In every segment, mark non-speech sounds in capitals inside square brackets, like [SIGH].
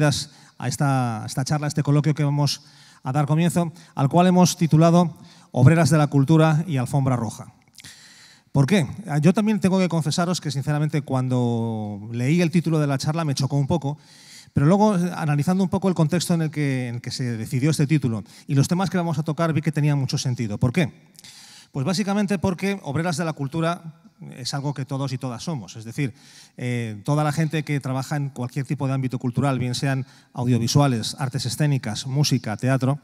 a esta, a esta, charla, a este coloquio que vamos a dar comienzo, al cual hemos titulado Obreras de la Cultura y Alfombra Roja. ¿Por qué? Ah, yo también tengo que confesaros que, sinceramente, cuando leí el título de la charla me chocó un poco, pero luego, analizando un poco el contexto en el que, en el que se decidió este título y los temas que vamos a tocar, vi que tenía mucho sentido. ¿Por qué? Pues básicamente porque obreras de la cultura es algo que todos y todas somos. Es decir, eh, toda la gente que trabaja en cualquier tipo de ámbito cultural, bien sean audiovisuales, artes escénicas, música, teatro,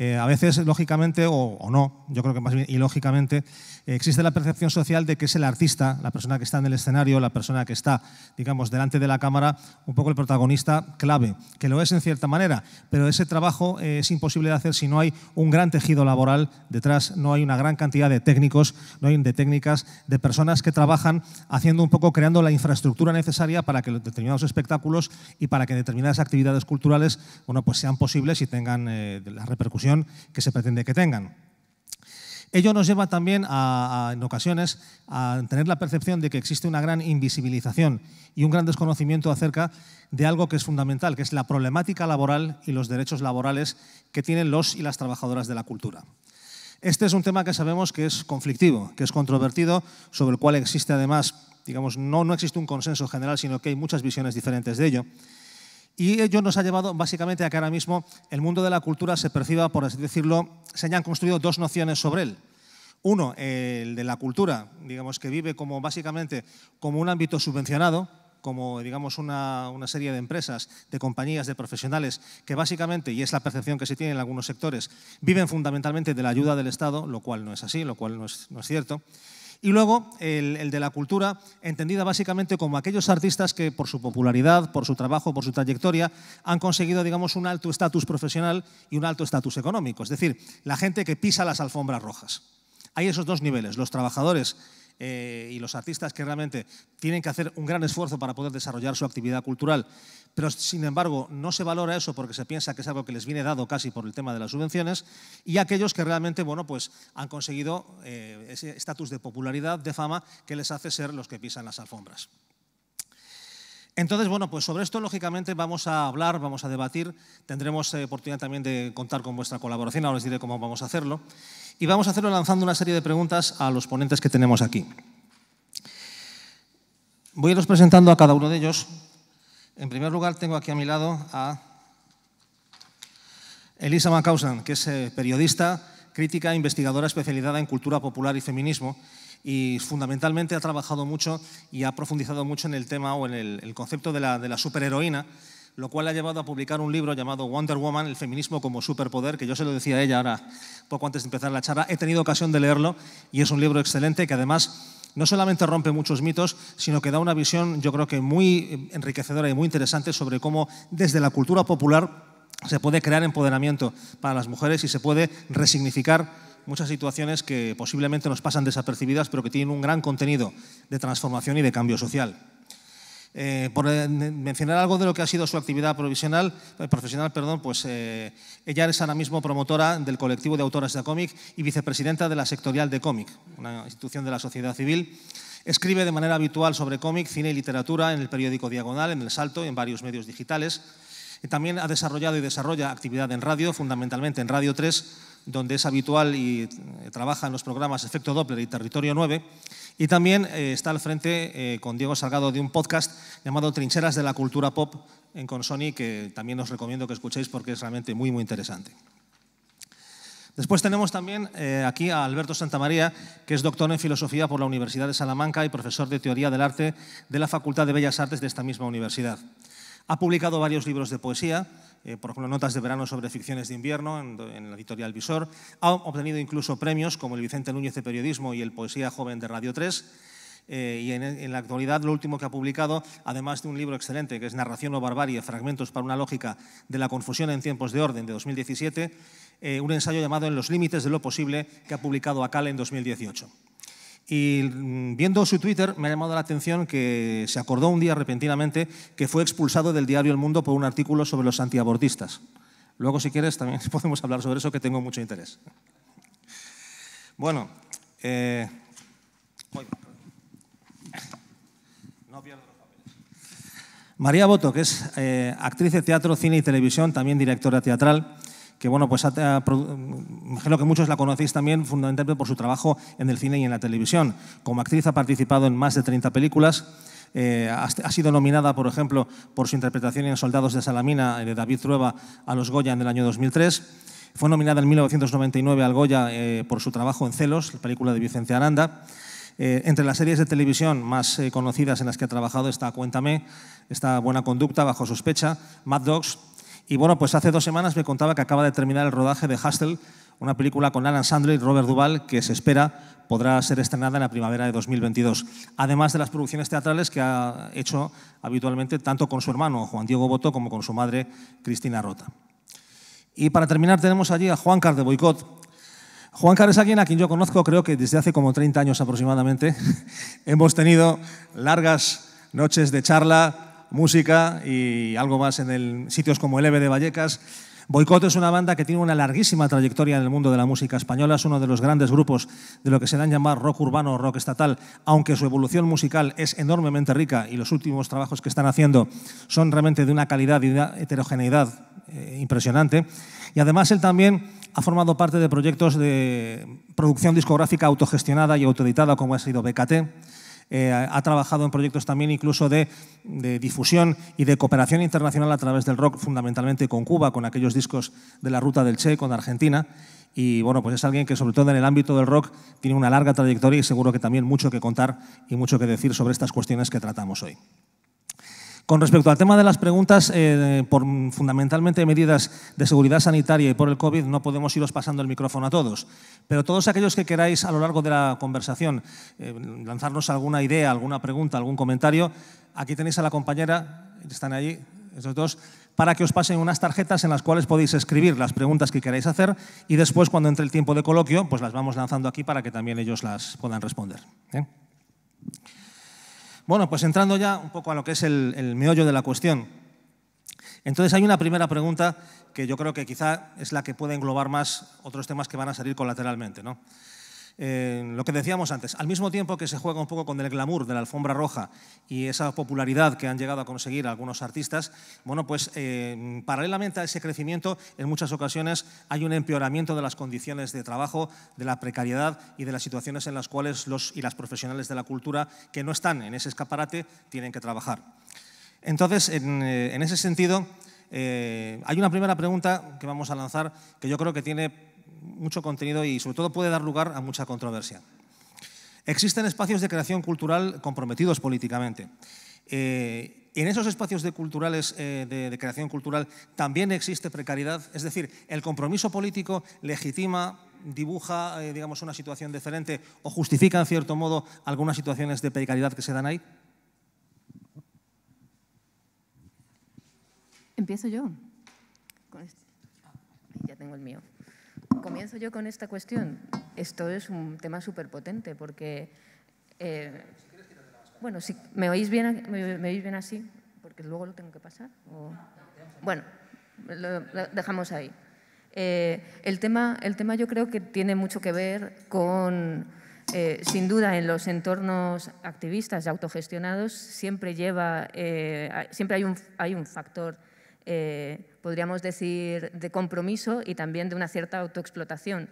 eh, a veces, lógicamente, o, no, yo creo que más bien ilógicamente, eh, existe la percepción social de que es el artista, la persona que está en el escenario, la persona que está, digamos, delante de la cámara, un poco el protagonista clave, que lo es en cierta manera, pero ese trabajo eh, es imposible de hacer si no hay un gran tejido laboral detrás, no hay una gran cantidad de técnicos, no hay de técnicas, de personas que trabajan haciendo un poco, creando la infraestructura necesaria para que determinados espectáculos y para que determinadas actividades culturales, bueno, pues sean posibles y tengan las repercusión que se pretende que tengan. Ello nos lleva también, en ocasiones, a tener la percepción de que existe una gran invisibilización y un gran desconocimiento acerca de algo que es fundamental, que es la problemática laboral y los derechos laborales que tienen los y las trabajadoras de la cultura. Este es un tema que sabemos que es conflictivo, que es controvertido, sobre el cual existe además, digamos, no, no existe un consenso general, sino que hay muchas visiones diferentes de ello. Y ello nos ha llevado básicamente a que ahora mismo el mundo de la cultura se perciba, por así decirlo, se hayan construido dos nociones sobre él. Uno, el de la cultura, digamos que vive como básicamente como un ámbito subvencionado, como digamos una, serie de empresas, de compañías, de profesionales que básicamente, y es la percepción que se tiene en algunos sectores, viven fundamentalmente de la ayuda del Estado, lo cual no es así, lo cual no es cierto. Y luego el, de la cultura, entendida básicamente como aquellos artistas que por su popularidad, por su trabajo, por su trayectoria, han conseguido, digamos, un alto estatus profesional y un alto estatus económico. Es decir, la gente que pisa las alfombras rojas. Hay esos dos niveles, los trabajadores eh, y los artistas que realmente tienen que hacer un gran esfuerzo para poder desarrollar su actividad cultural. Pero, sin embargo, no se valora eso porque se piensa que es algo que les viene dado casi por el tema de las subvenciones y aquellos que realmente bueno, pues, han conseguido eh, ese estatus de popularidad, de fama, que les hace ser los que pisan las alfombras. Entonces, bueno, pues sobre esto, lógicamente, vamos a hablar, vamos a debatir, tendremos eh, oportunidad también de contar con vuestra colaboración, ahora les diré cómo vamos a hacerlo, y vamos a hacerlo lanzando una serie de preguntas a los ponentes que tenemos aquí. Voy a iros presentando a cada uno de ellos. En primer lugar, tengo aquí a mi lado a Elisa Mancausan, que es eh, periodista, crítica, investigadora especializada en cultura popular y feminismo, y fundamentalmente ha trabajado mucho y ha profundizado mucho en el tema o en el, concepto de la, superheroína, lo cual ha llevado a publicar un libro llamado Wonder Woman, el feminismo como superpoder, que yo se lo decía a ella ahora, poco antes de empezar la charla, he tenido ocasión de leerlo y es un libro excelente que además no solamente rompe muchos mitos, sino que da una visión, yo creo que muy enriquecedora y muy interesante sobre cómo desde la cultura popular se puede crear empoderamiento para las mujeres y se puede resignificar muchas situaciones que posiblemente nos pasan desapercibidas, pero que tienen un gran contenido de transformación y de cambio social. Eh, por eh, mencionar algo de lo que ha sido su actividad provisional, eh, profesional, perdón, pues ella es ahora mismo promotora del colectivo de autoras de cómic y vicepresidenta de la sectorial de cómic, una institución de la sociedad civil. Escribe de manera habitual sobre cómic, cine y literatura en el periódico Diagonal, en El Salto y en varios medios digitales. También ha desarrollado y desarrolla actividad en radio, fundamentalmente en Radio 3, donde es habitual y eh, trabaja en los programas Efecto Doppler y Territorio 9. Y también eh, está al frente eh, con Diego Salgado de un podcast llamado Trincheras de la Cultura Pop en Consoni, que también os recomiendo que escuchéis porque es realmente muy, muy interesante. Después tenemos también aquí a Alberto Santamaría, que es doctor en filosofía por la Universidad de Salamanca y profesor de teoría del arte de la Facultad de Bellas Artes de esta misma universidad. Ha publicado varios libros de poesía, eh, por ejemplo, notas de verano sobre ficciones de invierno en, la editorial Visor. Ha obtenido incluso premios como el Vicente Núñez de Periodismo y el Poesía Joven de Radio 3. Eh, y en, la actualidad lo último que ha publicado, además de un libro excelente que es Narración o Barbarie, Fragmentos para una lógica de la confusión en tiempos de orden de 2017, eh, un ensayo llamado En los límites de lo posible que ha publicado Acala en 2018. Y mm, viendo su Twitter me ha llamado la atención que se acordó un día repentinamente que fue expulsado del diario El Mundo por un artículo sobre los antiabortistas. Luego, si quieres, también [LAUGHS] podemos hablar sobre eso, que tengo mucho interés. Bueno, eh, no pierdo los papeles. María Boto, que es eh, actriz de teatro, cine y televisión, también directora teatral, que bueno, pues creo mm, que muchos la conocéis también fundamentalmente por su trabajo en el cine y en la televisión. Como actriz ha participado en más de 30 películas. Eh, ha, sido nominada, por ejemplo, por su interpretación en Soldados de Salamina eh, de David Trueba a los Goya en el año 2003. Fue nominada en 1999 al Goya eh, por su trabajo en Celos, la película de Vicente Aranda. entre las series de televisión más conocidas en las que ha trabajado está Cuéntame, está Buena Conducta, Bajo Sospecha, Mad Dogs, y bueno, pues hace dos semanas me contaba que acaba de terminar el rodaje de Hustle, una película con Alan Sandler y Robert Duvall que se espera podrá ser estrenada en la primavera de 2022. Además de las producciones teatrales que ha hecho habitualmente tanto con su hermano Juan Diego Boto como con su madre Cristina Rota. Y para terminar tenemos allí a Juan Car de Boicot. Juan Carlos es alguien a quien yo conozco creo que desde hace como 30 años aproximadamente. [LAUGHS] Hemos tenido largas noches de charla, música y algo más en sitios como el EVE de Vallecas. Boicot es una banda que tiene una larguísima trayectoria en el mundo de la música española, es uno de los grandes grupos de lo que se dan llamar rock urbano o rock estatal, aunque su evolución musical es enormemente rica y los últimos trabajos que están haciendo son realmente de una calidad y una heterogeneidad eh, impresionante. Y además él también ha formado parte de proyectos de producción discográfica autogestionada y autoeditada como ha sido BKT eh, ha trabajado en proyectos también incluso de, de, difusión y de cooperación internacional a través del rock, fundamentalmente con Cuba, con aquellos discos de la ruta del Che, con Argentina. Y bueno, pues es alguien que sobre todo en el ámbito del rock tiene una larga trayectoria y seguro que también mucho que contar y mucho que decir sobre estas cuestiones que tratamos hoy. Con respecto al tema de las preguntas, eh, por fundamentalmente medidas de seguridad sanitaria y por el COVID, no podemos iros pasando el micrófono a todos. Pero todos aquellos que queráis a lo largo de la conversación eh, lanzarnos alguna idea, alguna pregunta, algún comentario, aquí tenéis a la compañera, están allí, esos dos, para que os pasen unas tarjetas en las cuales podéis escribir las preguntas que queráis hacer y después, cuando entre el tiempo de coloquio, pues las vamos lanzando aquí para que también ellos las puedan responder. Bueno, pues entrando ya un poco a lo que es el, meollo de la cuestión. Entonces hay una primera pregunta que yo creo que quizá es la que puede englobar más otros temas que van a salir colateralmente. ¿no? Eh, lo que decíamos antes, al mismo tiempo que se juega un poco con el glamour de la alfombra roja y esa popularidad que han llegado a conseguir algunos artistas, bueno, pues eh, paralelamente a ese crecimiento, en muchas ocasiones hay un empeoramiento de las condiciones de trabajo, de la precariedad y de las situaciones en las cuales los y las profesionales de la cultura que no están en ese escaparate tienen que trabajar. Entonces, en, eh, ese sentido, hay una primera pregunta que vamos a lanzar que yo creo que tiene mucho contenido y sobre todo puede dar lugar a mucha controversia. Existen espacios de creación cultural comprometidos políticamente. Eh, en esos espacios de, culturales, eh, de, creación cultural también existe precariedad, es decir, el compromiso político legitima, dibuja eh, digamos, una situación diferente o justifica en cierto modo algunas situaciones de precariedad que se dan ahí. Empiezo yo. Este. Ya tengo el mío comienzo yo con esta cuestión. Esto es un tema súper potente porque... Eh, bueno, si me oís, bien, me, oís bien así, porque luego lo tengo que pasar. Bueno, lo, dejamos ahí. Eh, el, tema, el tema yo creo que tiene mucho que ver con, eh, sin duda, en los entornos activistas y autogestionados siempre, lleva, siempre hay, un, hay un factor podríamos decir, de compromiso y también de una cierta autoexplotación,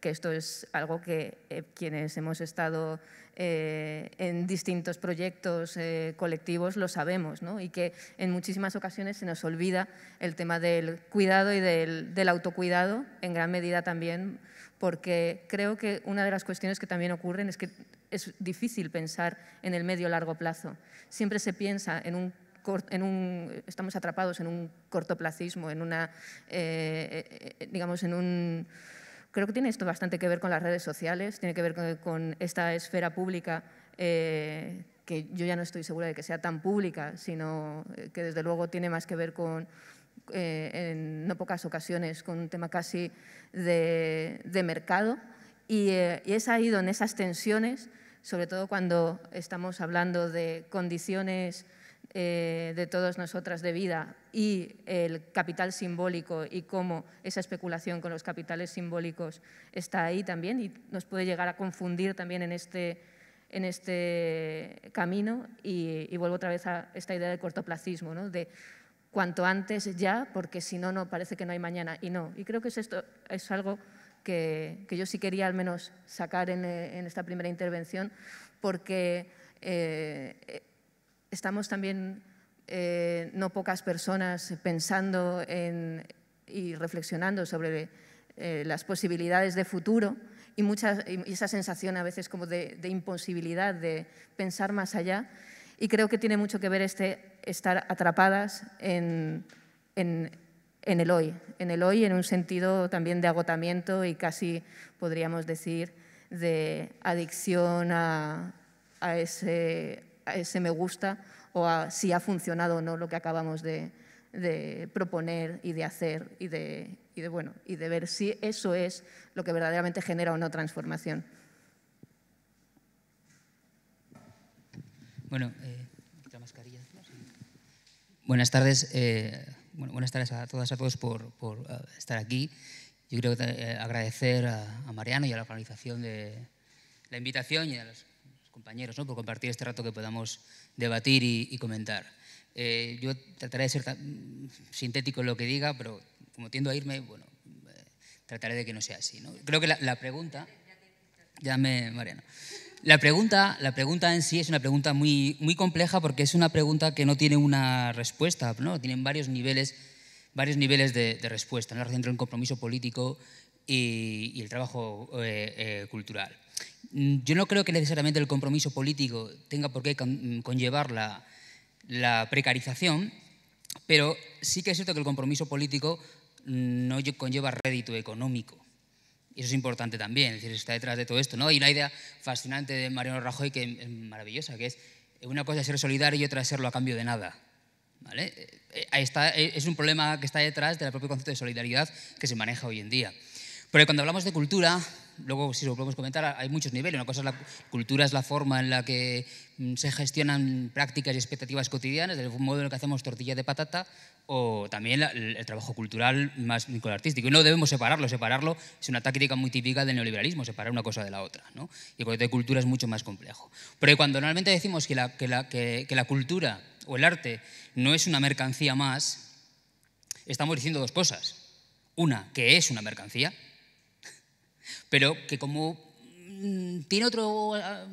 que esto es algo que eh, quienes hemos estado eh, en distintos proyectos eh, colectivos lo sabemos, y que en muchísimas ocasiones se nos olvida el tema del cuidado y del autocuidado, en gran medida también, porque creo que una de las cuestiones que también ocurren es que es difícil pensar en el medio-largo plazo. Siempre se piensa en un en un, estamos atrapados en un cortoplacismo, en una, eh, eh, eh, digamos, en un... Creo que tiene esto bastante que ver con las redes sociales, tiene que ver con, esta esfera pública que yo ya no estoy segura de que sea tan pública, sino que desde luego tiene más que ver con, en no pocas ocasiones, con un tema casi de, de mercado. Y, y, es ahí donde esas tensiones, sobre todo cuando estamos hablando de condiciones eh, de todas nosotras de vida y el capital simbólico y cómo esa especulación con los capitales simbólicos está ahí también y nos puede llegar a confundir también en este, en este camino y, vuelvo otra vez a esta idea del cortoplacismo, ¿no? de cuanto antes ya, porque si no, no parece que no hay mañana y no. Y creo que es esto es algo que, yo sí quería al menos sacar en, eh, esta primera intervención porque... Eh, estamos también eh, no pocas personas pensando en, y reflexionando sobre eh, las posibilidades de futuro y, muchas, y esa sensación a veces como de, de, imposibilidad de pensar más allá. Y creo que tiene mucho que ver este estar atrapadas en, en, en el hoy, en el hoy en un sentido también de agotamiento y casi podríamos decir de adicción a, a ese se me gusta o si ha funcionado o no lo que acabamos de, proponer y de hacer y de, de, bueno, y de ver si eso es lo que verdaderamente genera o no transformación. Bueno, eh, Buenas tardes. Eh, buenas tardes a todas y a todos por, eh, estar aquí. Yo quiero agradecer a, a, Mariano y a la organización de la invitación y a los compañeros, por compartir este rato que podamos debatir y, comentar. Eh, yo trataré de ser sintético en lo que diga, pero como tiendo a irme, bueno, eh, trataré de que no sea así. Creo que la, pregunta... La pregunta, la pregunta en sí es una pregunta muy, muy compleja porque es una pregunta que no tiene una respuesta, ¿no? Tienen varios niveles, varios niveles de, respuesta, ¿no? centro el compromiso político y, el trabajo eh, cultural. Mm, yo no creo que necesariamente el compromiso político tenga por qué mm, conllevar la, precarización, pero sí que es cierto que el compromiso político mm, no conlleva rédito económico. Y eso es importante también, es decir, está detrás de todo esto. ¿no? Hay una idea fascinante de Mariano Rajoy que es maravillosa, que es una cosa es ser solidario y otra es serlo a cambio de nada. ¿vale? Eh, eh, es un problema que está detrás del propio concepto de solidaridad que se maneja hoy en día. Pero cuando hablamos de cultura, luego si lo podemos comentar, hay muchos niveles. Una cosa es la cultura, es la forma en la que mm, se gestionan prácticas y expectativas cotidianas, del modo en el que hacemos tortilla de patata, o también el trabajo cultural más microartístico. artístico. Y no debemos separarlo, separarlo es una táctica muy típica del neoliberalismo, separar una cosa de la otra. ¿no? Y concepto de cultura es mucho más complejo. Pero cuando normalmente decimos que la, que la, que la cultura o el arte no es una mercancía más, estamos diciendo dos cosas. Una, que es una mercancía, pero que como mm, tiene otro, ah,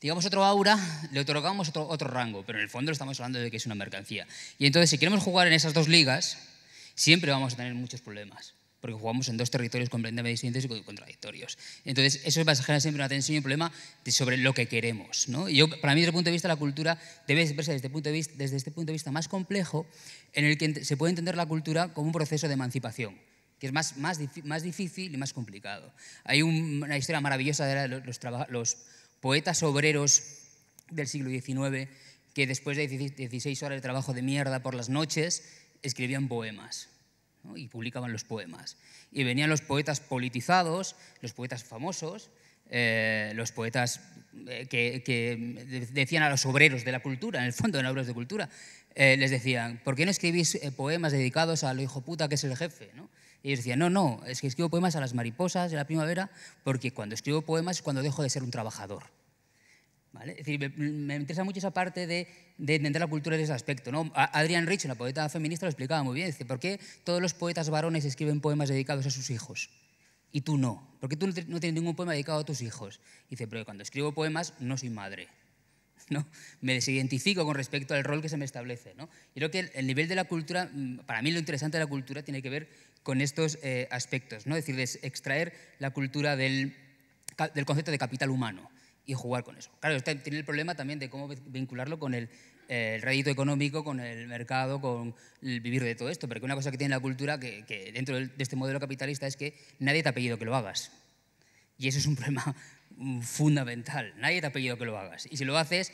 digamos, otro aura, le otorgamos otro, rango, pero en el fondo estamos hablando de que es una mercancía. Y entonces, si queremos jugar en esas dos ligas, siempre vamos a tener muchos problemas porque jugamos en dos territorios completamente distintos y contradictorios. Entonces, eso va a generar siempre una tensión y un problema sobre lo que queremos. yo, para mí, desde el punto de vista, de la cultura debe verse desde este punto de vista más complejo, en el que se puede entender la cultura como un proceso de emancipación que es más, más, difícil y más complicado. Hay una historia maravillosa de los, los poetas obreros del siglo XIX que después de 16 horas de trabajo de mierda por las noches escribían poemas. y publicaban los poemas. Y venían los poetas politizados, los poetas famosos, eh, los poetas eh, que, decían a los obreros de la cultura, en el fondo en obras de cultura, eh, les decían, ¿por qué no escribís poemas dedicados al hijo puta que es el jefe? Y ellos decían, no, no, es que escribo poemas a las mariposas de la primavera porque cuando escribo poemas es cuando dejo de ser un trabajador. ¿Vale? Es decir, me, interesa mucho esa parte de, entender la cultura desde ese aspecto. ¿no? Adrian Rich, una poeta feminista, lo explicaba muy bien. Dice, ¿por qué todos los poetas varones escriben poemas dedicados a sus hijos? Y tú no. ¿Por qué tú no, tienes ningún poema dedicado a tus hijos? Dice, porque cuando escribo poemas no soy madre. ¿no? Me desidentifico con respecto al rol que se me establece. ¿no? Yo creo que el nivel de la cultura, mm, para mí lo interesante de la cultura tiene que ver con estos eh, aspectos, ¿no? Es decir, extraer la cultura del, concepto de capital humano y jugar con eso. Claro, este tiene el problema también de cómo vincularlo con el, rédito económico, con el mercado, con el vivir de todo esto, porque una cosa que tiene la cultura que, dentro de este modelo capitalista es que nadie te ha pedido que lo hagas. Y eso es un [LAUGHS] problema fundamental. Nadie te ha pedido que lo hagas. Y si lo haces,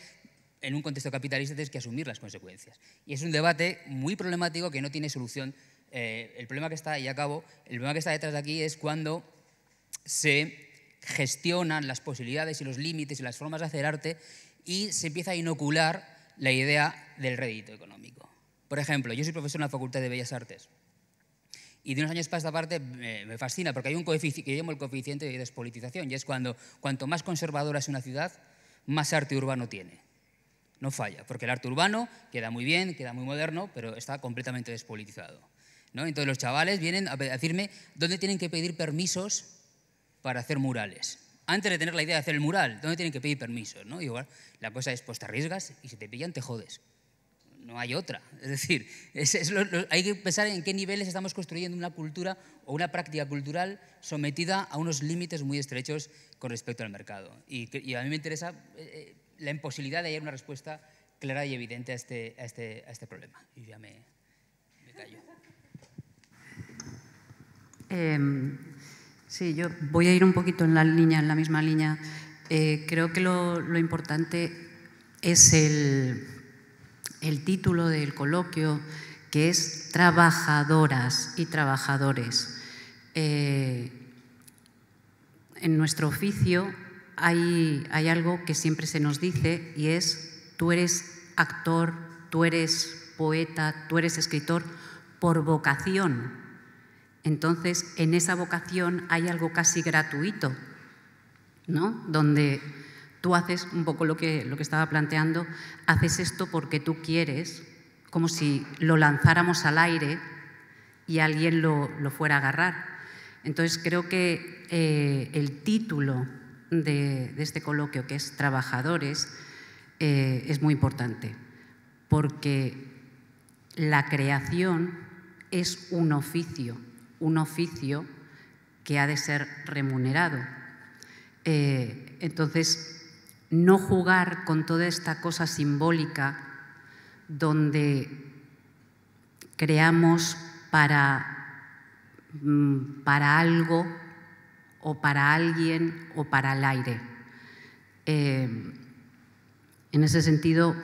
en un contexto capitalista tienes que asumir las consecuencias. Y es un debate muy problemático que no tiene solución eh, el problema que está, y acabo, el problema que está detrás de aquí es cuando se gestionan las posibilidades y los límites y las formas de hacer arte y se empieza a inocular la idea del rédito económico. Por ejemplo, yo soy profesor en la Facultad de Bellas Artes y de unos años para esta parte me, fascina porque hay un coeficiente, que llamo el coeficiente de despolitización y es cuando cuanto más conservadora es una ciudad, más arte urbano tiene. No falla, porque el arte urbano queda muy bien, queda muy moderno, pero está completamente despolitizado. Entonces los chavales vienen a decirme dónde tienen que pedir permisos para hacer murales. Antes de tener la idea de hacer el mural, ¿dónde tienen que pedir permisos? ¿no? Igual, la cosa es, pues te arriesgas y si te pillan te jodes. No hay otra. [LAUGHS] Es decir, hay que pensar en qué niveles estamos construyendo una cultura o una práctica cultural sometida a unos límites muy estrechos con respecto al mercado. Y, a mí me interesa eh, eh, la imposibilidad de hallar una respuesta clara y evidente a este, este, este problema. Y ya me callo. Em, sí, yo voy a ir un poquito en la línea, en la misma línea. Eh, creo que lo, importante es el, título del coloquio, que es trabajadoras y trabajadores. Eh, en nuestro oficio hay, algo que siempre se nos dice y es tú eres actor, tú eres poeta, tú eres escritor por vocación. Entonces, en esa vocación hay algo casi gratuito, ¿no? Donde tú haces un poco lo que, estaba planteando, haces esto porque tú quieres, como si lo lanzáramos al aire y alguien lo, fuera a agarrar. Entonces, creo que eh, el título de, este coloquio, que es Trabajadores, eh, es muy importante, porque la creación es un oficio un oficio que ha de ser remunerado. Eh, entonces, no jugar con toda esta cosa simbólica donde creamos para, mm, algo o para alguien o para el aire. Eh, en ese sentido,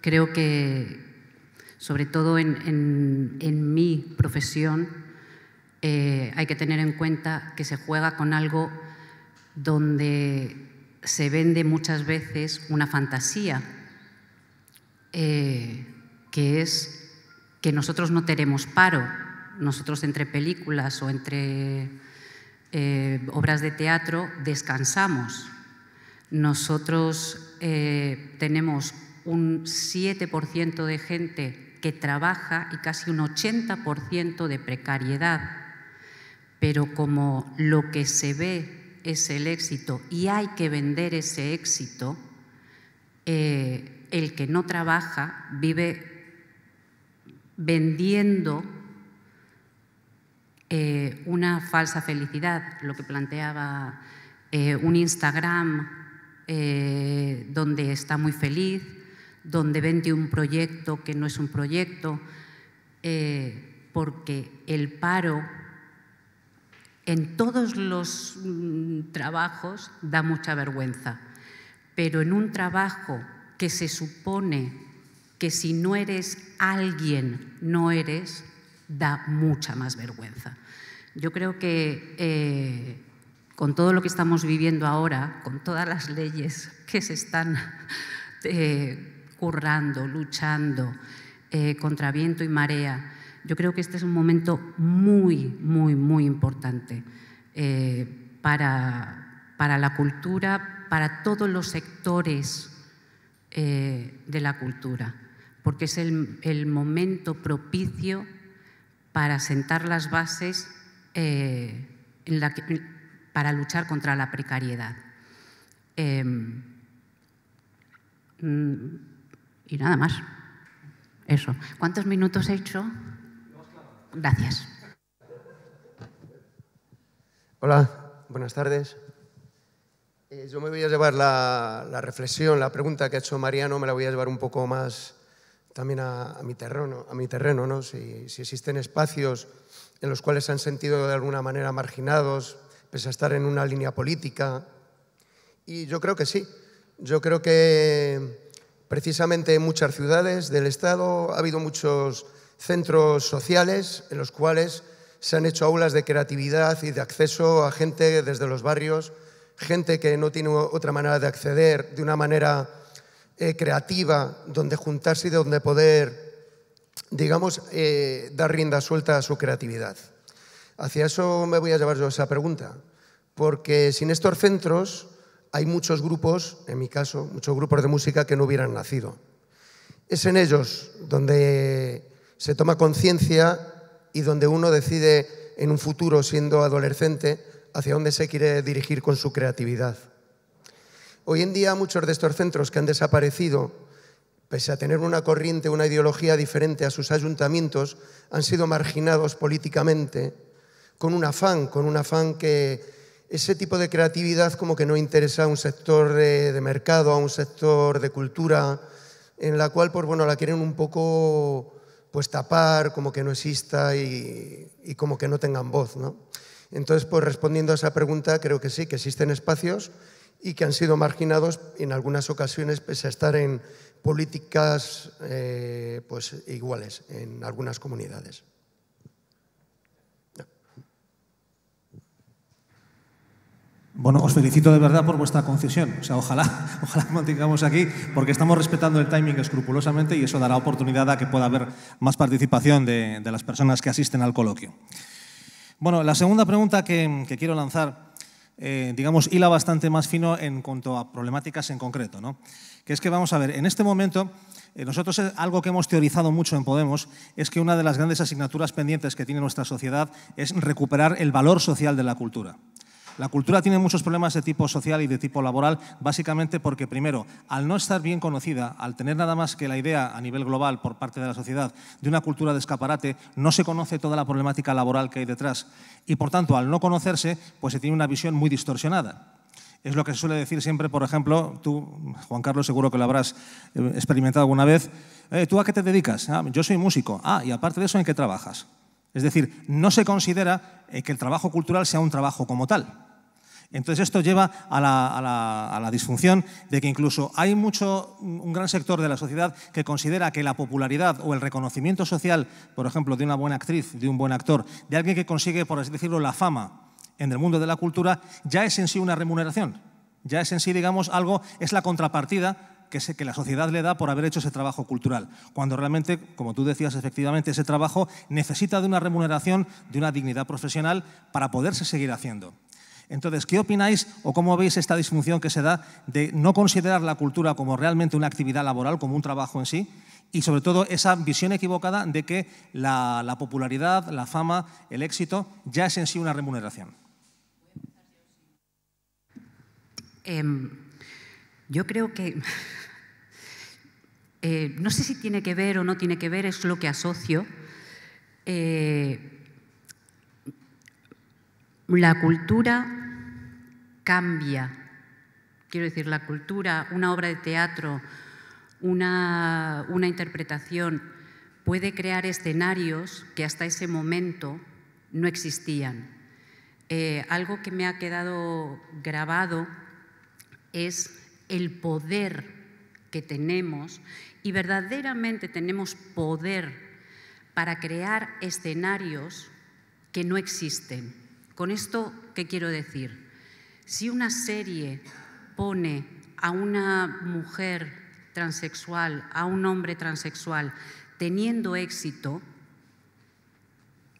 creo que, sobre todo en mi profesión, eh, hay que tener en cuenta que se juega con algo donde se vende muchas veces una fantasía, eh, que es que nosotros no tenemos paro, nosotros entre películas o entre eh, obras de teatro descansamos. Nosotros tenemos un 7% de gente que trabaja y casi un 80% de precariedad pero como lo que se ve es el éxito y hay que vender ese éxito, eh, el que no trabaja vive vendiendo eh, una falsa felicidad, lo que planteaba eh, un Instagram donde está muy feliz, donde vende un proyecto que no es un proyecto, porque el paro en todos los mm, trabajos da mucha vergüenza, pero en un trabajo que se supone que si no eres alguien, no eres, da mucha más vergüenza. Yo creo que eh, con todo lo que estamos viviendo ahora, con todas las leyes que se están eh, currando, luchando eh, contra viento y marea, yo creo que este es un momento muy, muy, muy importante eh, para, la cultura, para todos los sectores eh, de la cultura, porque es el, momento propicio para sentar las bases eh, para luchar contra la precariedad. Em, mm, y nada más. Eso. ¿Cuántos minutos he hecho? Gracias. Hola, buenas tardes. Eh, yo me voy a llevar la, reflexión, la pregunta que ha hecho Mariano, me la voy a llevar un poco más también a, mi terreno, a mi terreno ¿no? si existen espacios en los cuales se han sentido de alguna manera marginados, pese a estar en una línea política. Y yo creo que sí. Yo creo que precisamente en muchas ciudades del Estado ha habido muchos centros sociales en los cuales se han hecho aulas de creatividad y de acceso a gente desde los barrios, gente que no tiene otra manera de acceder de una manera eh, creativa, donde juntarse y donde poder, digamos, eh, dar rienda suelta a su creatividad. Hacia eso me voy a llevar yo esa pregunta, porque sin estos centros hay muchos grupos, en mi caso, muchos grupos de música que no hubieran nacido. Es en ellos donde se toma conciencia y donde uno decide en un futuro, siendo adolescente, hacia dónde se quiere dirigir con su creatividad. Hoy en día muchos de estos centros que han desaparecido, pese a tener una corriente, una ideología diferente a sus ayuntamientos, han sido marginados políticamente con un afán, con un afán que ese tipo de creatividad como que no interesa a un sector de, mercado, a un sector de cultura, en la cual pues bueno, la quieren un poco pues tapar, como que no exista y, como que no tengan voz. ¿no? Entonces, pues respondiendo a esa pregunta, creo que sí, que existen espacios y que han sido marginados en algunas ocasiones pese a estar en políticas eh, pues, iguales en algunas comunidades. Bueno, os felicito de verdad por vuestra concesión. O sea, ojalá, [LAUGHS] ojalá mantengamos aquí, porque estamos respetando el timing escrupulosamente y eso dará oportunidad a que pueda haber más participación de, las personas que asisten al coloquio. Bueno, la segunda pregunta que, quiero lanzar, eh, digamos, hila bastante más fino en cuanto a problemáticas en concreto, ¿no? Que es que, vamos a ver, en este momento, eh, nosotros eh, algo que hemos teorizado mucho en Podemos es que una de las grandes asignaturas pendientes que tiene nuestra sociedad es recuperar el valor social de la cultura. La cultura tiene muchos problemas de tipo social y de tipo laboral, básicamente porque, primero, al no estar bien conocida, al tener nada más que la idea a nivel global por parte de la sociedad de una cultura de escaparate, no se conoce toda la problemática laboral que hay detrás. Y, por tanto, al no conocerse, pues se tiene una visión muy distorsionada. Es lo que se suele decir siempre, por ejemplo, tú, Juan Carlos, seguro que lo habrás eh, experimentado alguna vez. Eh, ¿Tú a qué te dedicas? Ah, yo soy músico. Ah, y aparte de eso, ¿en qué trabajas? Es decir, no se considera eh, que el trabajo cultural sea un trabajo como tal. Entonces esto lleva a la, disfunción de que incluso hay mucho, un gran sector de la sociedad que considera que la popularidad o el reconocimiento social, por ejemplo, de una buena actriz, de un buen actor, de alguien que consigue, por así decirlo, la fama en el mundo de la cultura, ya es en sí una remuneración, ya es en sí, digamos, algo, es la contrapartida que, que la sociedad le da por haber hecho ese trabajo cultural, cuando realmente, como tú decías, efectivamente, ese trabajo necesita de una remuneración, de una dignidad profesional para poderse seguir haciendo. Entonces, ¿qué opináis o cómo veis esta disfunción que se da de no considerar la cultura como realmente una actividad laboral, como un trabajo en sí? Y sobre todo esa visión equivocada de que la, popularidad, la fama, el éxito ya es en sí una remuneración. Em, yo creo que, [LAUGHS] eh, no sé si tiene que ver o no tiene que ver, es lo que asocio. Eh, la cultura cambia. Quiero decir, la cultura, una obra de teatro, una, interpretación, puede crear escenarios que hasta ese momento no existían. Eh, algo que me ha quedado grabado es el poder que tenemos y verdaderamente tenemos poder para crear escenarios que no existen. Con esto, ¿qué quiero decir? Si una serie pone a una mujer transexual, a un hombre transexual, teniendo éxito,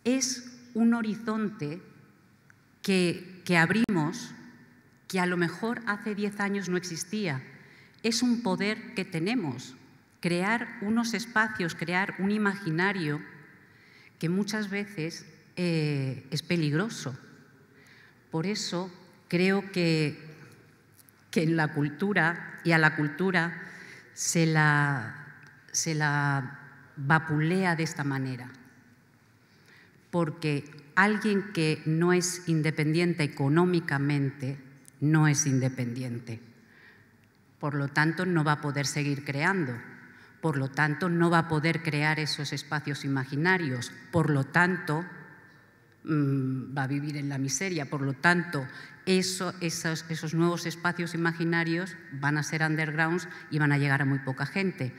es un horizonte que, que abrimos que a lo mejor hace diez años no existía. Es un poder que tenemos, crear unos espacios, crear un imaginario que muchas veces eh, es peligroso. Por eso creo que, en la cultura y a la cultura se la, se la vapulea de esta manera. Porque alguien que no es independiente económicamente no es independiente. Por lo tanto, no va a poder seguir creando. Por lo tanto, no va a poder crear esos espacios imaginarios. Por lo tanto, mm, va a vivir en la miseria. Por lo tanto, esos, nuevos espacios imaginarios van a ser undergrounds y van a llegar a muy poca gente.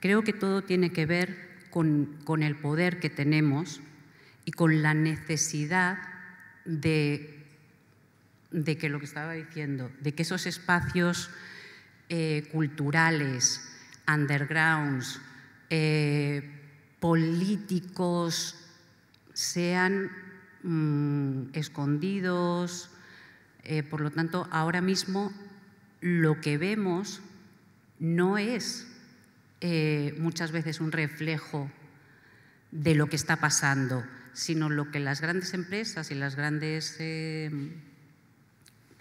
Creo que todo tiene que ver con el poder que tenemos y con la necesidad de de que lo que estaba diciendo, de que esos espacios eh, culturales, undergrounds, eh, políticos, sean mm, escondidos. Eh, por lo tanto, ahora mismo lo que vemos no es muchas veces un reflejo de lo que está pasando, sino lo que las grandes empresas y las grandes em,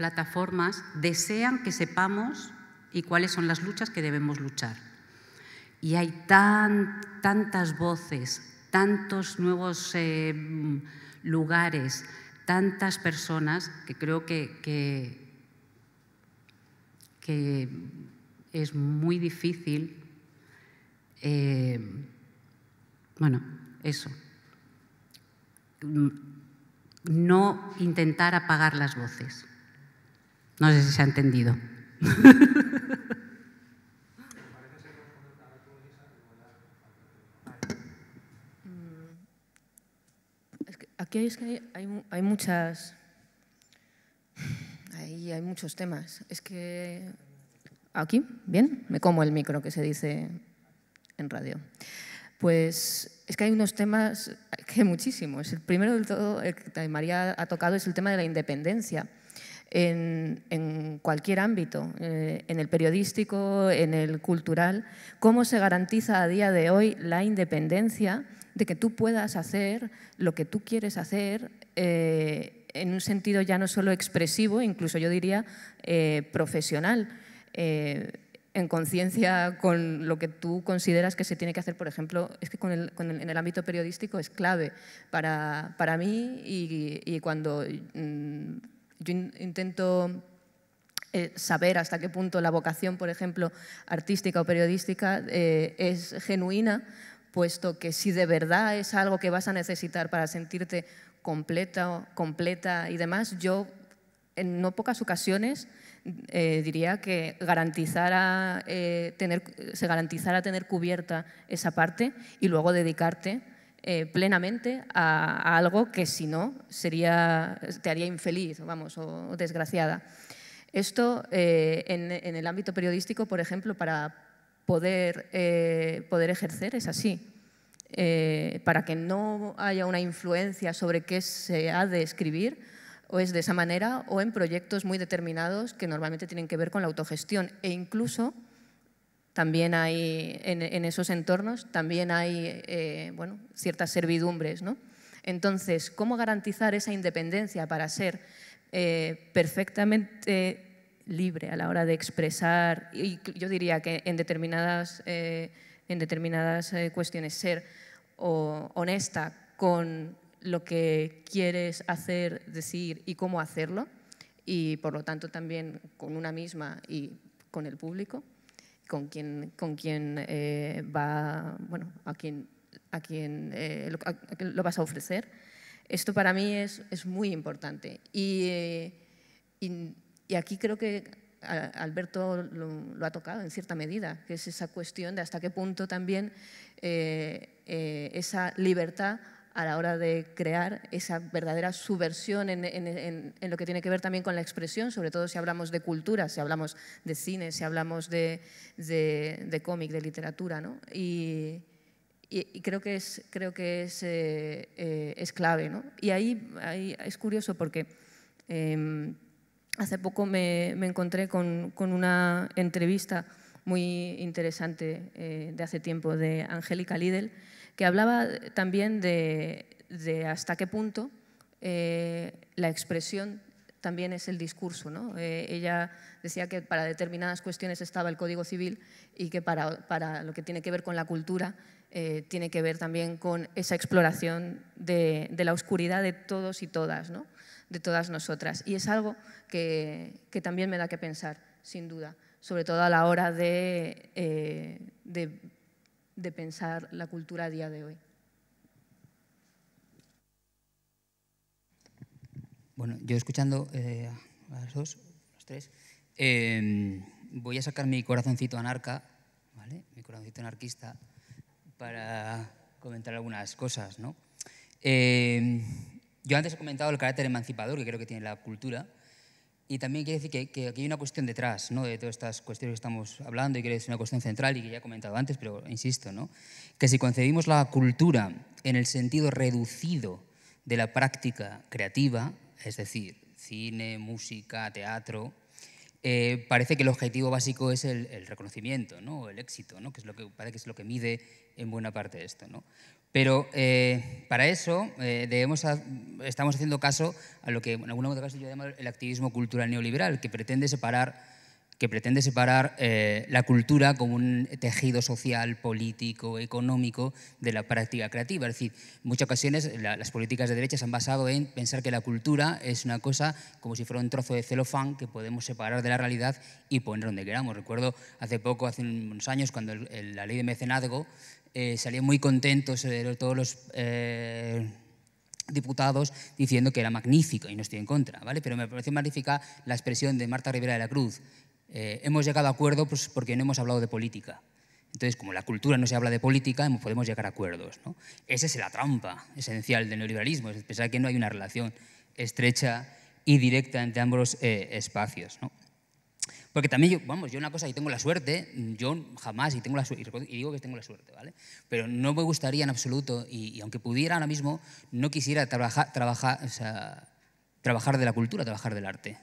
plataformas desean que sepamos y cuáles son las luchas que debemos luchar. Y hay tantas voces, tantos nuevos eh, lugares, tantas personas que creo que, es muy difícil. Eh, bueno, eso. Mm, no intentar apagar las voces. No sé si se ha entendido. Mm, aquí es hay, muchas, muchos temas. Es que aquí, bien, me como el micro que se dice en radio. Pues es que hay unos temas [LAUGHS] que muchísimos. El primero del todo el que María ha tocado es el tema de la independencia en, cualquier ámbito, eh, en el periodístico, en el cultural, cómo se garantiza a día de hoy la independencia de que tú puedas hacer lo que tú quieres hacer eh, en un sentido ya no solo expresivo, incluso yo diría eh, profesional en conciencia con lo que tú consideras que se tiene que hacer, por ejemplo, es que en el ámbito periodístico es clave para, mí y, cuando mm, yo intento eh, saber hasta qué punto la vocación, por ejemplo, artística o periodística eh, es genuina, puesto que si de verdad es algo que vas a necesitar para sentirte completa, completa y demás, yo en no pocas ocasiones eh, diría que tener, se garantizara tener cubierta esa parte y luego dedicarte eh, plenamente a, algo que si no sería, te haría infeliz vamos, o, desgraciada. Esto eh, en, el ámbito periodístico, por ejemplo, para poder, eh, poder ejercer es así. para que no haya una influencia sobre qué se ha de escribir, o es de esa manera, o en proyectos muy determinados que normalmente tienen que ver con la autogestión e incluso también hay en, esos entornos también hay eh, ciertas servidumbres. ¿no? Entonces, ¿cómo garantizar esa independencia para ser eh, perfectamente libre a la hora de expresar y yo diría que en determinadas, eh, cuestiones ser honesta con lo que quieres hacer, decir y cómo hacerlo y por lo tanto también con una misma y con el público? con quien, con quien eh, va, bueno, a quien, a quien eh, lo, vas a ofrecer. Esto para mí es, es muy importante. Y, eh, y, aquí creo que Alberto lo, lo, ha tocado en cierta medida, que es esa cuestión de hasta qué punto también esa libertad a la hora de crear esa verdadera subversión en, en, en, lo que tiene que ver también con la expresión, sobre todo si hablamos de cultura, si hablamos de cine, si hablamos de, de, de cómic, de literatura. ¿no? Y, y, creo que es, creo que es, eh, eh, es clave. ¿no? Y ahí, ahí, es curioso porque em, hace poco me, me encontré con, con, una entrevista muy interesante eh, de hace tiempo de Angélica Lidl que hablaba también de, hasta qué punto eh, la expresión también es el discurso. ¿no? Eh, ella decía que para determinadas cuestiones estaba el Código Civil y que para, para lo que tiene que ver con la cultura eh, tiene que ver también con esa exploración de, la oscuridad de todos y todas, ¿no? de todas nosotras. Y es algo que, también me da que pensar, sin duda, sobre todo a la hora de, de de pensar la cultura a día de hoy. Bueno, yo escuchando eh, a los dos, los tres, em, voy a sacar mi corazoncito anarca, Mi corazoncito anarquista, para comentar algunas cosas, ¿no? Em, yo antes he comentado el carácter emancipador que creo que tiene la cultura, y también quiere decir que, aquí hay una cuestión detrás ¿no? de todas estas cuestiones que estamos hablando y que es una cuestión central y que ya he comentado antes, pero insisto, ¿no? que si concebimos la cultura en el sentido reducido de la práctica creativa, es decir, cine, música, teatro, eh, parece que el objetivo básico es el, reconocimiento, ¿no? el éxito, que es lo que parece que es lo que mide en buena parte esto. ¿no? Pero eh, para eso eh, debemos estamos haciendo caso a lo que en algún otro yo llamo el activismo cultural neoliberal, que pretende separar, que pretende separar eh, la cultura como un tejido social, político, económico de la práctica creativa. Es decir, muchas ocasiones las políticas de derecha se han basado en pensar que la cultura es una cosa como si fuera un trozo de celofán que podemos separar de la realidad y poner donde queramos. Recuerdo hace poco, hace unos años, cuando la ley de mecenazgo eh, salían muy contentos todos los eh, diputados diciendo que era magnífico y no estoy en contra, ¿vale? Pero me parece magnífica la expresión de Marta Rivera de la Cruz. Eh, hemos llegado a acuerdo pues, porque no hemos hablado de política. Entonces, como la cultura no se habla de política, podemos llegar a acuerdos. Esa es la trampa esencial del neoliberalismo, es pensar que no hay una relación estrecha y directa entre ambos espacios. ¿no? Porque también yo, vamos, yo una cosa, y tengo la suerte, yo jamás, y tengo la suerte, y digo que tengo la suerte, ¿vale? Pero no me gustaría en absoluto, y, aunque pudiera ahora mismo, no quisiera trabajar, trabajar, o sea, trabajar de la cultura, trabajar del arte,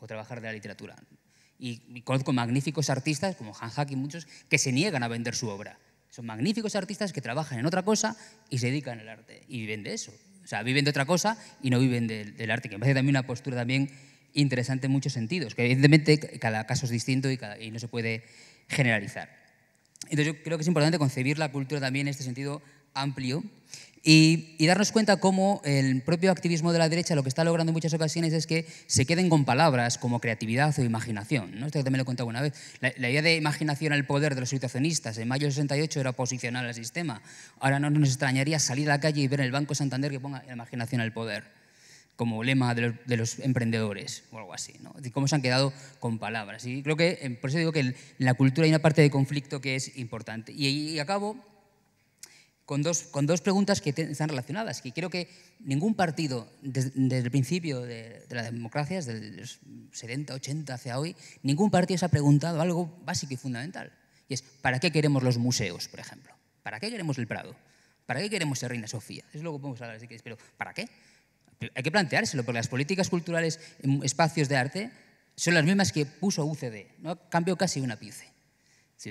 o trabajar de la literatura. Y, conozco magníficos artistas, como Han Hack y muchos, que se niegan a vender su obra. Son magníficos artistas que trabajan en otra cosa y se dedican al arte, y viven de eso. O sea, viven de otra cosa y no viven del arte, que me parece también una postura también interesante en muchos sentidos, que evidentemente cada caso es distinto y, no se puede generalizar. Entonces yo creo que es importante concebir la cultura también en este sentido amplio y, darnos cuenta cómo el propio activismo de la derecha lo que está logrando en muchas ocasiones es que se queden con palabras como creatividad o imaginación. ¿no? Esto también lo he contado una vez. La, idea de imaginación al poder de los situacionistas en mayo del 68 era posicionar al sistema. Ahora no nos extrañaría salir a la calle y ver en el Banco Santander que ponga imaginación al poder como lema de los, emprendedores o algo así. ¿no? cómo se han quedado con palabras. Y creo que, eh, por eso digo que en la cultura hay una parte de conflicto que es importante. Y, y acabo con dos, con dos preguntas que están relacionadas, que creo que ningún partido desde, el principio de, de, la democracia, desde los 70, 80 hacia hoy, ningún partido se ha preguntado algo básico y fundamental. Y es, ¿para qué queremos los museos, por ejemplo? ¿Para qué queremos el Prado? ¿Para qué queremos ser Reina Sofía? Es lo que podemos hablar si queréis, pero ¿para qué? Hay que planteárselo, porque las políticas culturales en espacios de arte son las mismas que puso UCD. ¿no? Cambio casi una pieza.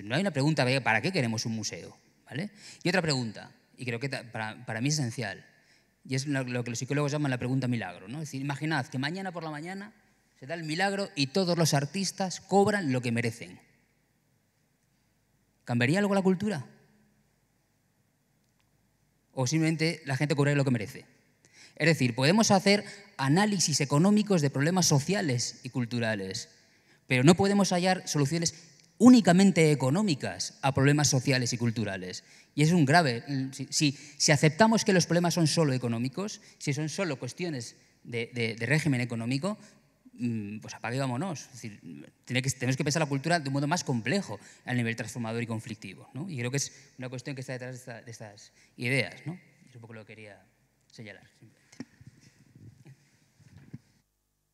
No hay una pregunta, ¿para qué queremos un museo? ¿Vale? Y otra pregunta, y creo que para, mí es esencial, y es lo, que los psicólogos llaman la pregunta milagro. imaginad que mañana por la mañana se da el milagro y todos los artistas cobran lo que merecen. ¿Cambiaría algo la cultura? ¿O simplemente la gente cobraría lo que merece? Es decir, podemos hacer análisis económicos de problemas sociales y culturales, pero no podemos hallar soluciones únicamente económicas a problemas sociales y culturales. Y es un grave... Si, si, aceptamos que los problemas son solo económicos, si son solo cuestiones de, régimen económico, mm, pues apague Es decir, tenemos que pensar la cultura de un modo más complejo a nivel transformador y conflictivo. Y creo que es una cuestión que está detrás de, estas ideas. ¿no? Es un poco lo que quería señalar.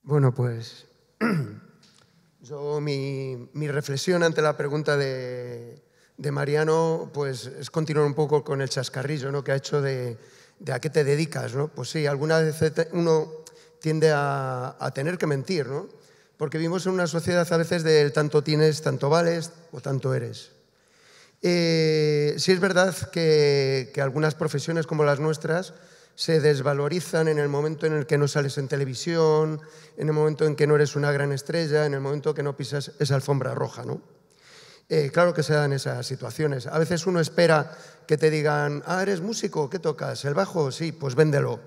Bueno, pues [CLEARS THROAT] yo mi, reflexión ante la pregunta de, Mariano pues es continuar un poco con el chascarrillo ¿no? que ha hecho de, a qué te dedicas. ¿no? Pues sí, alguna vez uno tiende a, tener que mentir, ¿no? porque vivimos en una sociedad a veces del tanto tienes, tanto vales o tanto eres. Eh, sí es verdad que algunas profesiones como las nuestras se desvalorizan en el momento en el que no sales en televisión, en el momento en que no eres una gran estrella, en el momento en que no pisas esa alfombra roja, ¿no? Eh, claro que se dan esas situaciones. A veces uno espera que te digan, ah, eres músico, ¿qué tocas? ¿El bajo? Sí, pues véndelo.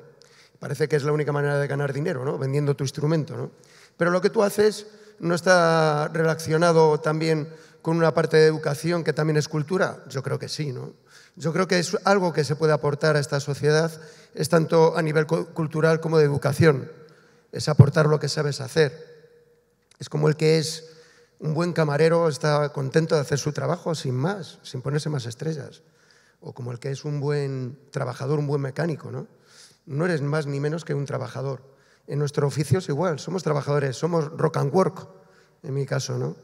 Parece que es la única manera de ganar dinero, ¿no? Vendiendo tu instrumento, ¿no? Pero lo que tú haces no está relacionado también con una parte de educación que también es cultura. Yo creo que sí, ¿no? Yo creo que es algo que se puede aportar a esta sociedad, es tanto a nivel cultural como de educación, es aportar lo que sabes hacer. Es como el que es un buen camarero, está contento de hacer su trabajo sin más, sin ponerse más estrellas. O como el que es un buen trabajador, un buen mecánico, ¿no? No eres más ni menos que un trabajador. En nuestro oficio es igual, somos trabajadores, somos rock and work, en mi caso, ¿no?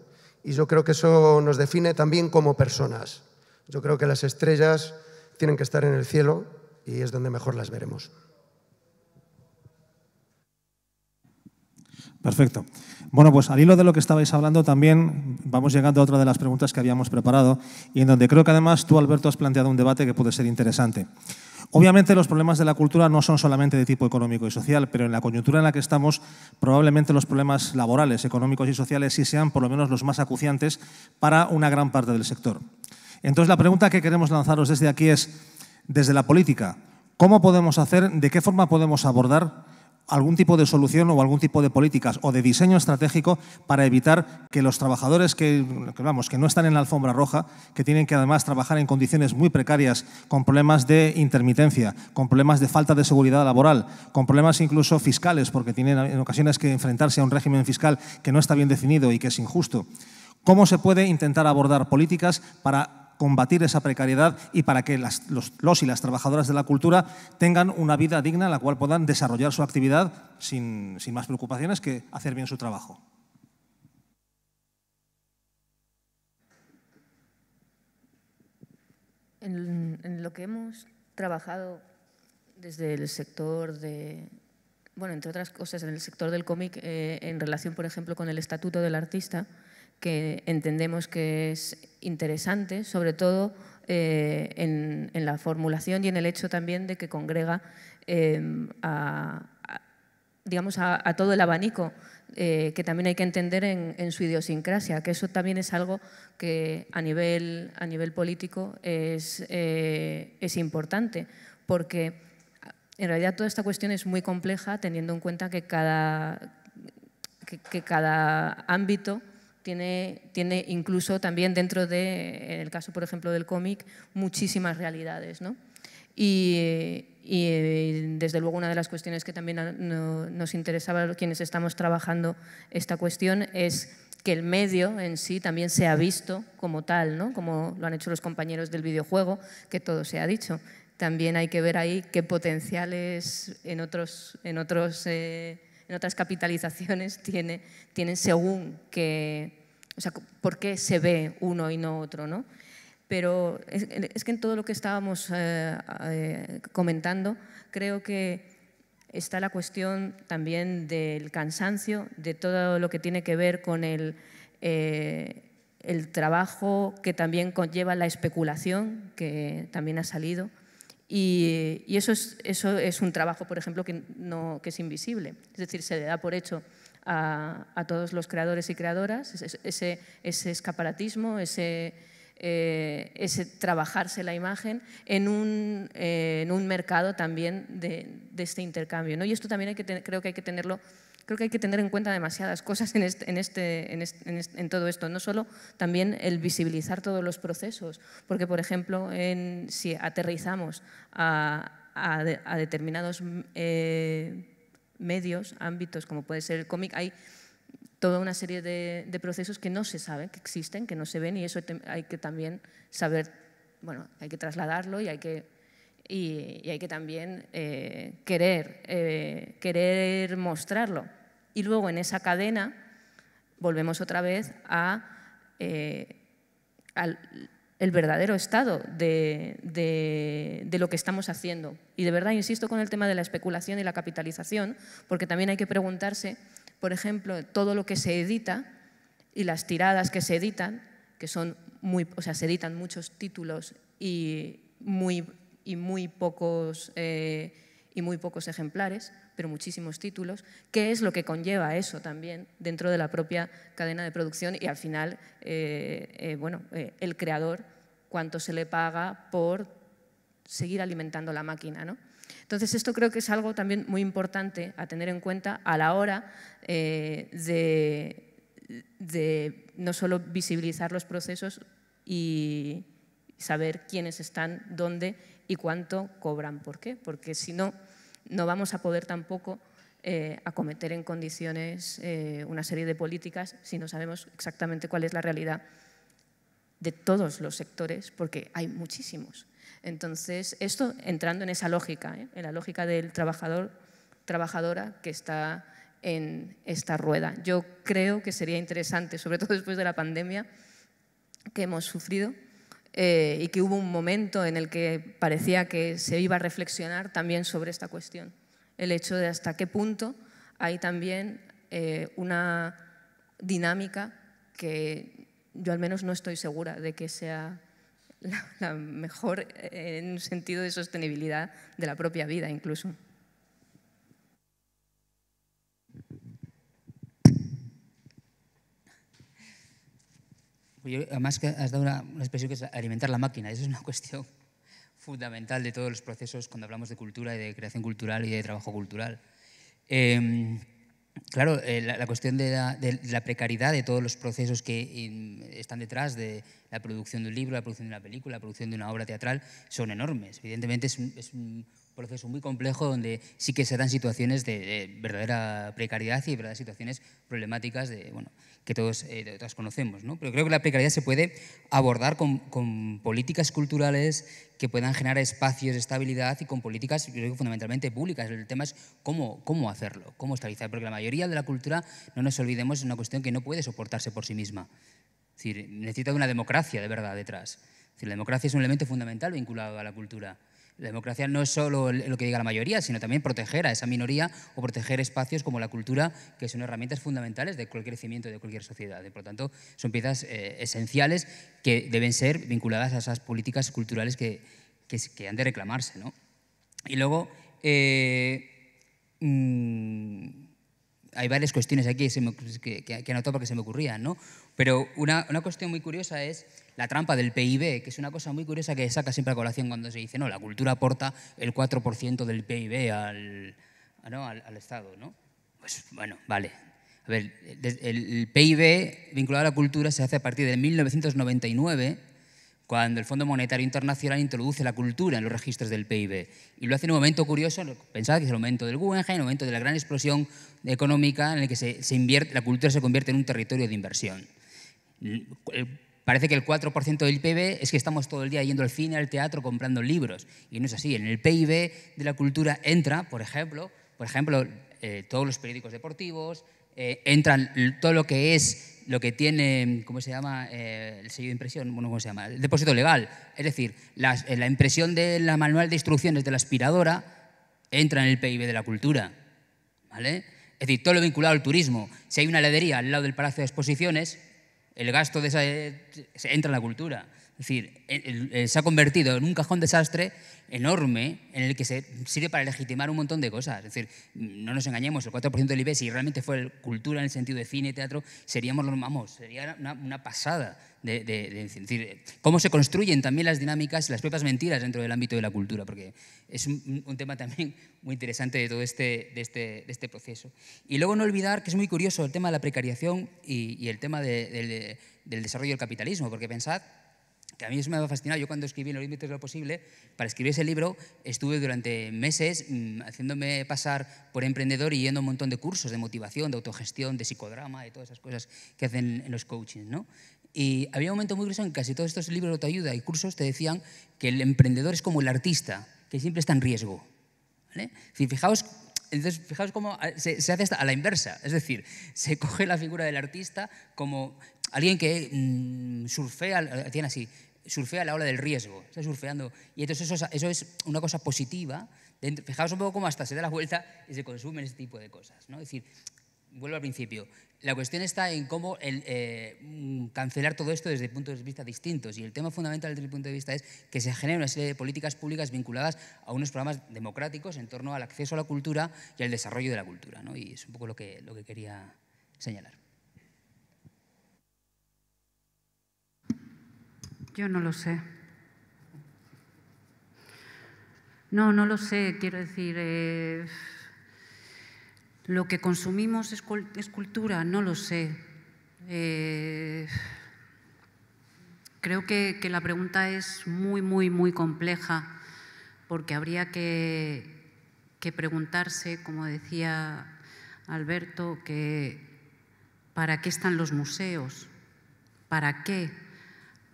Y yo creo que eso nos define también como personas. Yo creo que las estrellas tienen que estar en el cielo y es donde mejor las veremos. Perfecto. Bueno, pues al hilo de lo que estabais hablando también vamos llegando a otra de las preguntas que habíamos preparado y en donde creo que además tú, Alberto, has planteado un debate que puede ser interesante. Obviamente los problemas de la cultura no son solamente de tipo económico y social, pero en la coyuntura en la que estamos probablemente los problemas laborales, económicos y sociales sí sean por lo menos los más acuciantes para una gran parte del sector. Entonces la pregunta que queremos lanzaros desde aquí es, desde la política, ¿cómo podemos hacer, de qué forma podemos abordar algún tipo de solución o algún tipo de políticas o de diseño estratégico para evitar que los trabajadores que, no están en la alfombra roja, que tienen que además trabajar en condiciones muy precarias, con problemas de intermitencia, con problemas de falta de seguridad laboral, con problemas incluso fiscales, porque tienen en ocasiones que enfrentarse a un régimen fiscal que no está bien definido y que es injusto. ¿Cómo se puede intentar abordar políticas para combatir esa precariedad y para que los, y las trabajadoras de la cultura tengan una vida digna en la cual puedan desarrollar su actividad sin, más preocupaciones que hacer bien su trabajo. En, lo que hemos trabajado desde el sector de, bueno, entre otras cosas, en el sector del cómic, eh, en relación, por ejemplo, con el estatuto del artista, que entendemos que es interesante, sobre todo eh, en, la formulación y en el hecho también de que congrega eh, a, digamos a, todo el abanico eh, que también hay que entender en, su idiosincrasia, que eso también es algo que a nivel, a nivel político es, importante, porque en realidad toda esta cuestión es muy compleja teniendo en cuenta que cada, que cada ámbito tiene, tiene incluso también dentro de, el caso por ejemplo del cómic, muchísimas realidades. ¿no? Y, y, eh, desde luego una de las cuestiones que también nos interesaba a quienes estamos trabajando esta cuestión es que el medio en sí también se ha visto como tal, ¿no? como lo han hecho los compañeros del videojuego, que todo se ha dicho. También hay que ver ahí qué potenciales en otros, en otros eh, en otras capitalizaciones [LAUGHS] tienen según que, o sea, por qué se ve uno y no otro, ¿no? Pero es, que en todo lo que estábamos eh, eh, comentando, creo que está la cuestión también del cansancio, de todo lo que tiene que ver con el eh, trabajo que también conlleva la especulación, que también ha salido, y, eso, es, eso, es, un trabajo, por ejemplo, que, no, que es invisible. Es decir, se le da por hecho a, todos los creadores y creadoras ese, ese, escaparatismo, ese, eh, ese trabajarse la imagen en un, eh, en un mercado también de, este intercambio. ¿no? Y esto también hay que creo que hay que tenerlo Creo que hay que tener en cuenta demasiadas cosas en, este, este, este, en, todo esto, no solo también el visibilizar todos los procesos, porque por ejemplo, si aterrizamos a, determinados eh, medios, ámbitos, como puede ser el cómic, hay toda una serie de, procesos que no se saben, que existen, que no se ven y eso hay que también saber, bueno, hay que trasladarlo y hay que, y, hay que también eh, querer, eh, querer mostrarlo y luego en esa cadena volvemos otra vez a, eh, al el verdadero estado de, lo que estamos haciendo. Y de verdad insisto con el tema de la especulación y la capitalización, porque también hay que preguntarse, por ejemplo, todo lo que se edita y las tiradas que se editan, que son muy, o sea, se editan muchos títulos y muy, y muy pocos... Eh, y muy pocos ejemplares, pero muchísimos títulos, qué es lo que conlleva eso también dentro de la propia cadena de producción y al final, eh, eh, bueno, eh, el creador, cuánto se le paga por seguir alimentando la máquina, ¿no? Entonces, esto creo que es algo también muy importante a tener en cuenta a la hora de, de no solo visibilizar los procesos y saber quiénes están, dónde y cuánto cobran. ¿Por qué? Porque si no, no vamos a poder tampoco eh, acometer en condiciones eh, una serie de políticas si no sabemos exactamente cuál es la realidad de todos los sectores, porque hay muchísimos. Entonces, esto entrando en esa lógica, ¿eh? en la lógica del trabajador, trabajadora que está en esta rueda. Yo creo que sería interesante, sobre todo después de la pandemia que hemos sufrido, eh, y que hubo un momento en el que parecía que se iba a reflexionar también sobre esta cuestión. El hecho de hasta qué punto hay también eh, una dinámica que yo al menos no estoy segura de que sea la, la mejor eh, en un sentido de sostenibilidad de la propia vida incluso. Pues además que has dado una, expresión que es alimentar la máquina. Esa es una [LAUGHS] cuestión fundamental de todos los procesos cuando hablamos de cultura y de creación cultural y de trabajo cultural. Em, claro, eh, la, cuestión de la, precariedad de todos los procesos que están detrás de la producción de un libro, la producción de una película, la producción de una obra teatral, son enormes. Evidentemente es un proceso muy complejo donde sí que se dan situaciones de, verdadera precariedad y verdaderas situaciones problemáticas de, bueno, que todos, eh, conocemos. ¿no? Pero creo que la precariedad se puede abordar con, con, políticas culturales que puedan generar espacios de estabilidad y con políticas, yo creo fundamentalmente públicas. El tema es cómo, cómo hacerlo, cómo estabilizar, porque la mayoría de la cultura, no nos olvidemos, es una cuestión que no puede soportarse por sí misma. Es decir, necesita una democracia de verdad detrás. la democracia es un elemento fundamental vinculado a la cultura. La democracia no es solo lo que diga la mayoría, sino también proteger a esa minoría o proteger espacios como la cultura, que son herramientas fundamentales de cualquier crecimiento de cualquier sociedad. por lo tanto, son piezas eh, esenciales que deben ser vinculadas a esas políticas culturales que, que, han de reclamarse. Y luego, eh, mm, hay varias cuestiones aquí que, que, que porque se me ocurrían, ¿no? Pero una, una, cuestión muy curiosa es la trampa del PIB, que es una cosa muy curiosa que saca siempre a colación cuando se dice, no, la cultura aporta el 4% del PIB al, al, Estado, ¿no? Pues bueno, vale. A ver, el, el PIB vinculado a la cultura se hace a partir de 1999 cuando el Fondo Monetario Internacional introduce la cultura en los registros del PIB. Y lo hace en un momento curioso, pensaba que es el momento del Guggenheim, el momento de la gran explosión económica en el que se, invierte, la cultura se convierte en un territorio de inversión. Parece que el 4% del PIB es que estamos todo el día yendo al cine, al teatro, comprando libros. Y no es así. En el PIB de la cultura entra, por ejemplo, por ejemplo eh, todos los periódicos deportivos, eh, entran todo lo que es lo que tiene, ¿cómo se llama? Eh, el sello de impresión, bueno, ¿cómo se llama? El depósito legal. Es decir, la impresión de la manual de instrucciones de la aspiradora entra en el PIB de la cultura. ¿Vale? Es decir, todo lo vinculado al turismo. Si hay una heladería al lado del Palacio de Exposiciones, el gasto de esa eh, entra en la cultura. Es decir, se ha convertido en un cajón desastre enorme en el que se sirve para legitimar un montón de cosas. Es decir, no nos engañemos, el 4% del IB, si realmente fuera cultura en el sentido de cine, teatro, seríamos los sería una, pasada. De, decir, cómo se construyen también las dinámicas, y las propias mentiras dentro del ámbito de la cultura, porque es un, tema también muy interesante de todo este, este, de este, proceso. Y luego no olvidar que es muy curioso el tema de la precariación y, el tema del, del desarrollo del capitalismo, porque pensad que a mí eso me ha fascinado. Yo cuando escribí en los límites de lo posible, para escribir ese libro estuve durante meses mm, haciéndome pasar por emprendedor y yendo a un montón de cursos de motivación, de autogestión, de psicodrama, de todas esas cosas que hacen en los coachings. ¿no? Y había un momento muy grueso en que casi todos estos libros de autoayuda y cursos te decían que el emprendedor es como el artista, que siempre está en riesgo. ¿vale? Si fijaos entonces, fijaos cómo ah, se, hace a la inversa. Es decir, se coge la figura del artista como alguien que mm, surfea, hacían así, surfea la ola del riesgo, está surfeando. Y entonces eso, eso es una cosa positiva. fijaos un poco cómo hasta se da la vuelta y se consumen ese tipo de cosas. ¿no? Es decir, vuelvo al principio, la cuestión está en cómo eh, cancelar todo esto desde puntos de vista distintos. Y el tema fundamental desde el punto de vista es que se genere una serie de políticas públicas vinculadas a unos programas democráticos en torno al acceso a la cultura y al desarrollo de la cultura. ¿no? Y es un poco lo lo que quería señalar. Yo no lo sé. No, no lo sé. Quiero decir, eh, lo que consumimos es, cultura, no lo sé. Eh, creo que, la pregunta es muy, muy, muy compleja porque habría que, que, preguntarse, como decía Alberto, que para qué están los museos, para qué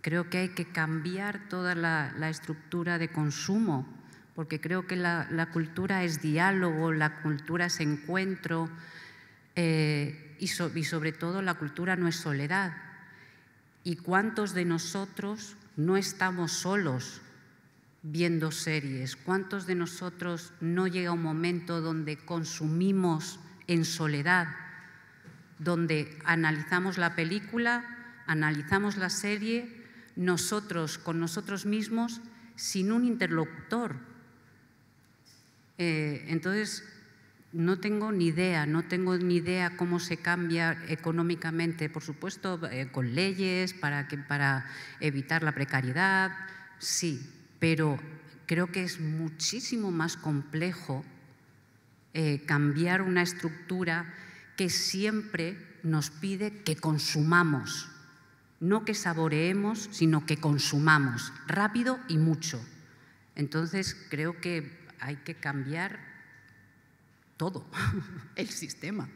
Creo que hay que cambiar toda la, estructura de consumo, porque creo que la, cultura es diálogo, la cultura es encuentro eh, y, y sobre todo la cultura no es soledad. ¿Y cuántos de nosotros no estamos solos viendo series? ¿Cuántos de nosotros no llega un momento donde consumimos en soledad? donde analizamos la película, analizamos la serie nosotros con nosotros mismos sin un interlocutor. Eh, entonces, no tengo ni idea, no tengo ni idea cómo se cambia económicamente, por supuesto, eh, con leyes para, evitar la precariedad, sí, pero creo que es muchísimo más complejo eh, cambiar una estructura que siempre nos pide que consumamos no que saboreemos, sino que consumamos, rápido y mucho. Entonces creo que hay que cambiar todo, [LAUGHS] el sistema.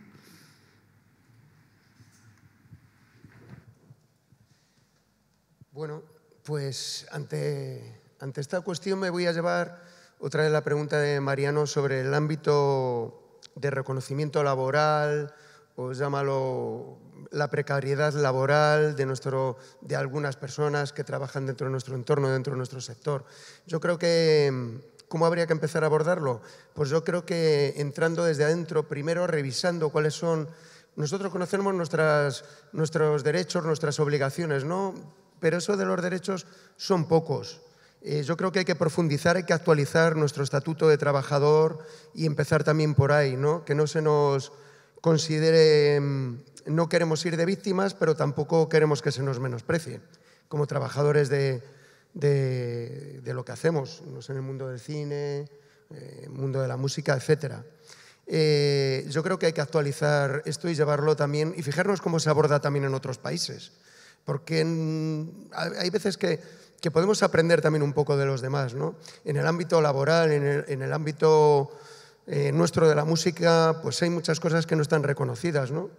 Bueno, pues ante, esta cuestión me voy a llevar otra vez la pregunta de Mariano sobre el ámbito de reconocimiento laboral, o pues llámalo la precariedad laboral de, nuestro, de algunas personas que trabajan dentro de nuestro entorno, dentro de nuestro sector. Yo creo que, ¿cómo habría que empezar a abordarlo? Pues yo creo que entrando desde adentro, primero revisando cuáles son... Nosotros conocemos nuestras, nuestros derechos, nuestras obligaciones, ¿no? Pero eso de los derechos son pocos. Eh, yo creo que hay que profundizar, hay que actualizar nuestro estatuto de trabajador y empezar también por ahí, ¿no? Que no se nos considere em, no queremos ir de víctimas, pero tampoco queremos que se nos menosprecie como trabajadores de, lo que hacemos, en el mundo del cine, eh, el mundo de la música, etcétera. Eh, yo creo que hay que actualizar esto y llevarlo también y fijarnos cómo se aborda también en otros países, porque hay veces que, podemos aprender también un poco de los demás, En el ámbito laboral, en el, en el ámbito eh, nuestro de la música, pues hay muchas cosas que no están reconocidas, ¿no?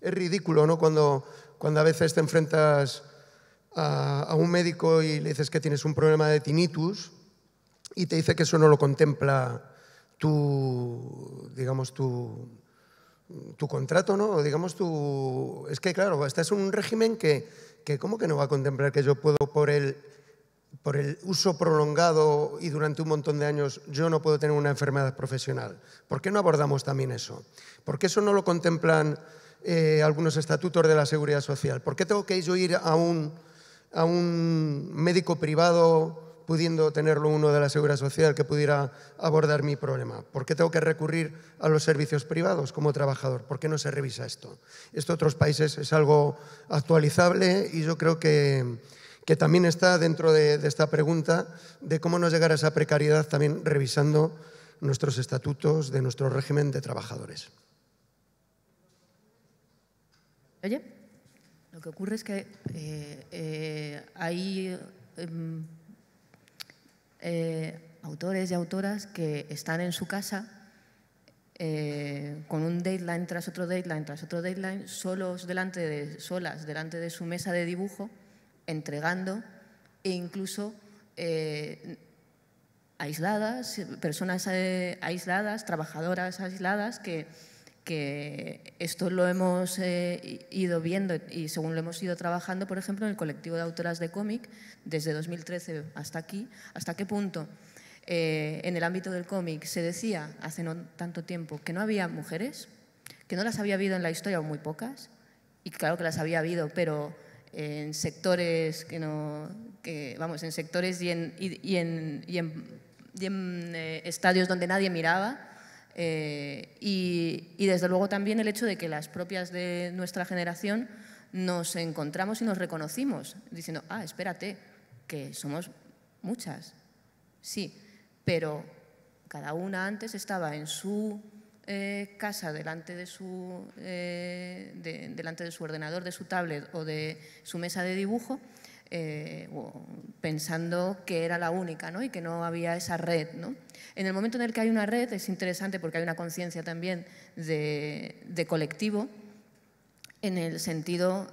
Es ridículo, ¿no? Cuando, cuando a veces te enfrentas a, un médico y le dices que tienes un problema de tinnitus y te dice que eso no lo contempla tu, digamos, tu, tu contrato, ¿no? digamos, tu... Es que, claro, este es un régimen que, que ¿cómo que no va a contemplar que yo puedo por él por el uso prolongado y durante un montón de años yo no puedo tener una enfermedad profesional. ¿Por qué no abordamos también eso? ¿Por qué eso no lo contemplan eh, algunos estatutos de la seguridad social? ¿Por qué tengo que yo ir a un, a un médico privado pudiendo tenerlo uno de la seguridad social que pudiera abordar mi problema? ¿Por qué tengo que recurrir a los servicios privados como trabajador? ¿Por qué no se revisa esto? Esto en otros países es algo actualizable y yo creo que que también está dentro de, esta pregunta de cómo no llegar a esa precariedad también revisando nuestros estatutos de nuestro régimen de trabajadores. Oye, lo que ocurre es que eh, eh, hay em, eh, autores y autoras que están en su casa con un deadline tras otro deadline tras otro deadline, solos delante de, solas delante de su mesa de dibujo entregando e incluso eh, aisladas, personas eh, aisladas, trabajadoras aisladas, que, que esto lo hemos eh, ido viendo y según lo hemos ido trabajando, por ejemplo, en el colectivo de autoras de cómic, desde 2013 hasta aquí, hasta qué punto en el ámbito del cómic se decía hace no tanto tiempo que no había mujeres, que no las había habido en la historia o muy pocas, y claro que las había habido, pero en sectores que no, vamos, en sectores y en, y, en, eh, estadios donde nadie miraba. Eh, y, desde luego también el hecho de que las propias de nuestra generación nos encontramos y nos reconocimos, diciendo, ah, espérate, que somos muchas, sí, pero cada una antes estaba en su eh, casa delante de, su, eh, delante de su ordenador, de su tablet o de su mesa de dibujo, eh, pensando que era la única ¿no? y que no había esa red. En el momento en el que hay una red es interesante porque hay una conciencia también de, colectivo en el sentido,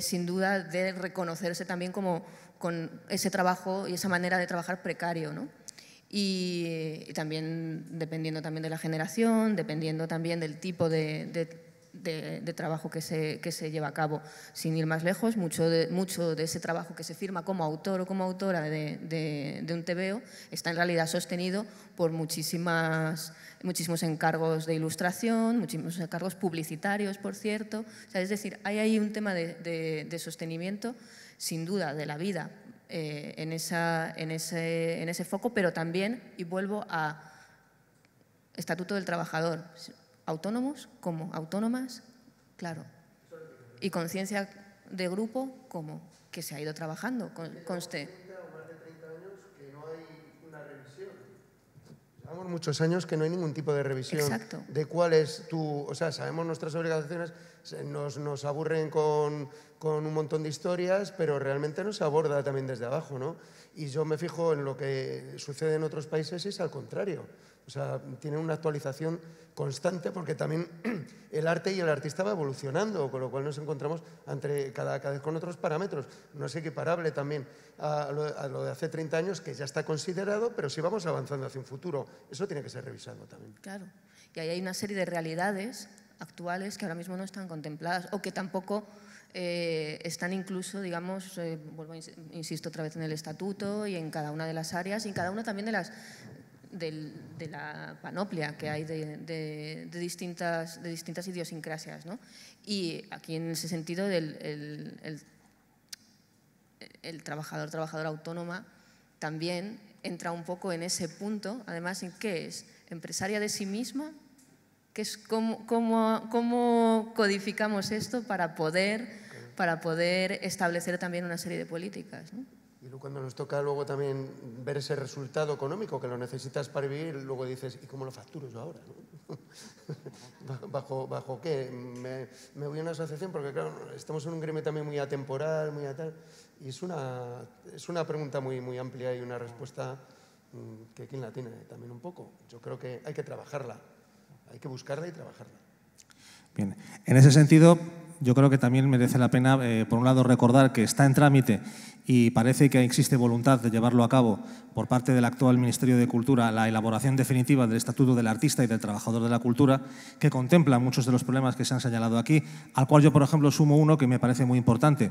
sin duda, de reconocerse también como con ese trabajo y esa manera de trabajar precario. ¿no? Y, también dependiendo también de la generación, dependiendo también del tipo de, trabajo que se, que se, lleva a cabo. Sin ir más lejos, mucho de, mucho de ese trabajo que se firma como autor o como autora de, un TVO está en realidad sostenido por muchísimas, muchísimos encargos de ilustración, muchísimos encargos publicitarios, por cierto. es decir, hay ahí un tema de sostenimiento, sin duda, de la vida eh, en, ese, foco, pero también, y vuelvo a Estatuto del Trabajador, autónomos como autónomas, claro, y conciencia de grupo como que se ha ido trabajando, con conste. Llevamos muchos años que no hay ningún tipo de revisión de cuál es tu... O sea, sabemos nuestras obligaciones, nos aburren con con un montón de historias, pero realmente no se aborda también desde abajo, ¿no? Y yo me fijo en lo que sucede en otros países y es al contrario. O sea, tienen una actualización constante porque también [CLEARS THROAT] el arte y el artista va evolucionando, con lo cual nos encontramos entre cada, vez con otros parámetros. No es equiparable también a lo, a lo, de hace 30 años, que ya está considerado, pero sí vamos avanzando hacia un futuro. Eso tiene que ser revisado también. Claro. Y ahí hay una serie de realidades actuales que ahora mismo no están contempladas o que tampoco eh, están incluso, digamos, eh, vuelvo insisto otra vez en el estatuto y en cada una de las áreas y en cada una también de las de, la panoplia que hay de, distintas, de distintas idiosincrasias. ¿no? Y aquí en ese sentido del, el, el, trabajador, trabajadora autónoma también entra un poco en ese punto, además en qué es empresaria de sí misma, que es cómo codificamos esto para poder para poder establecer también una serie de políticas. ¿no? Y cuando nos toca luego también ver ese resultado económico que lo necesitas para vivir, luego dices, ¿y cómo lo facturo yo ahora? [LAUGHS] ¿Bajo, ¿Bajo qué? Me, voy a una asociación porque, claro, estamos en un gremio también muy atemporal, muy a tal. Y es una, es una pregunta muy, muy amplia y una respuesta mm, que quien la tiene también un poco. Yo creo que hay que trabajarla, hay que buscarla y trabajarla. Bien, en ese sentido, yo creo que también merece la pena, eh, por un lado, recordar que está en trámite y parece que existe voluntad de llevarlo a cabo por parte del actual Ministerio de Cultura la elaboración definitiva del Estatuto del Artista y del Trabajador de la Cultura, que contempla muchos de los problemas que se han señalado aquí, al cual yo, por ejemplo, sumo uno que me parece muy importante.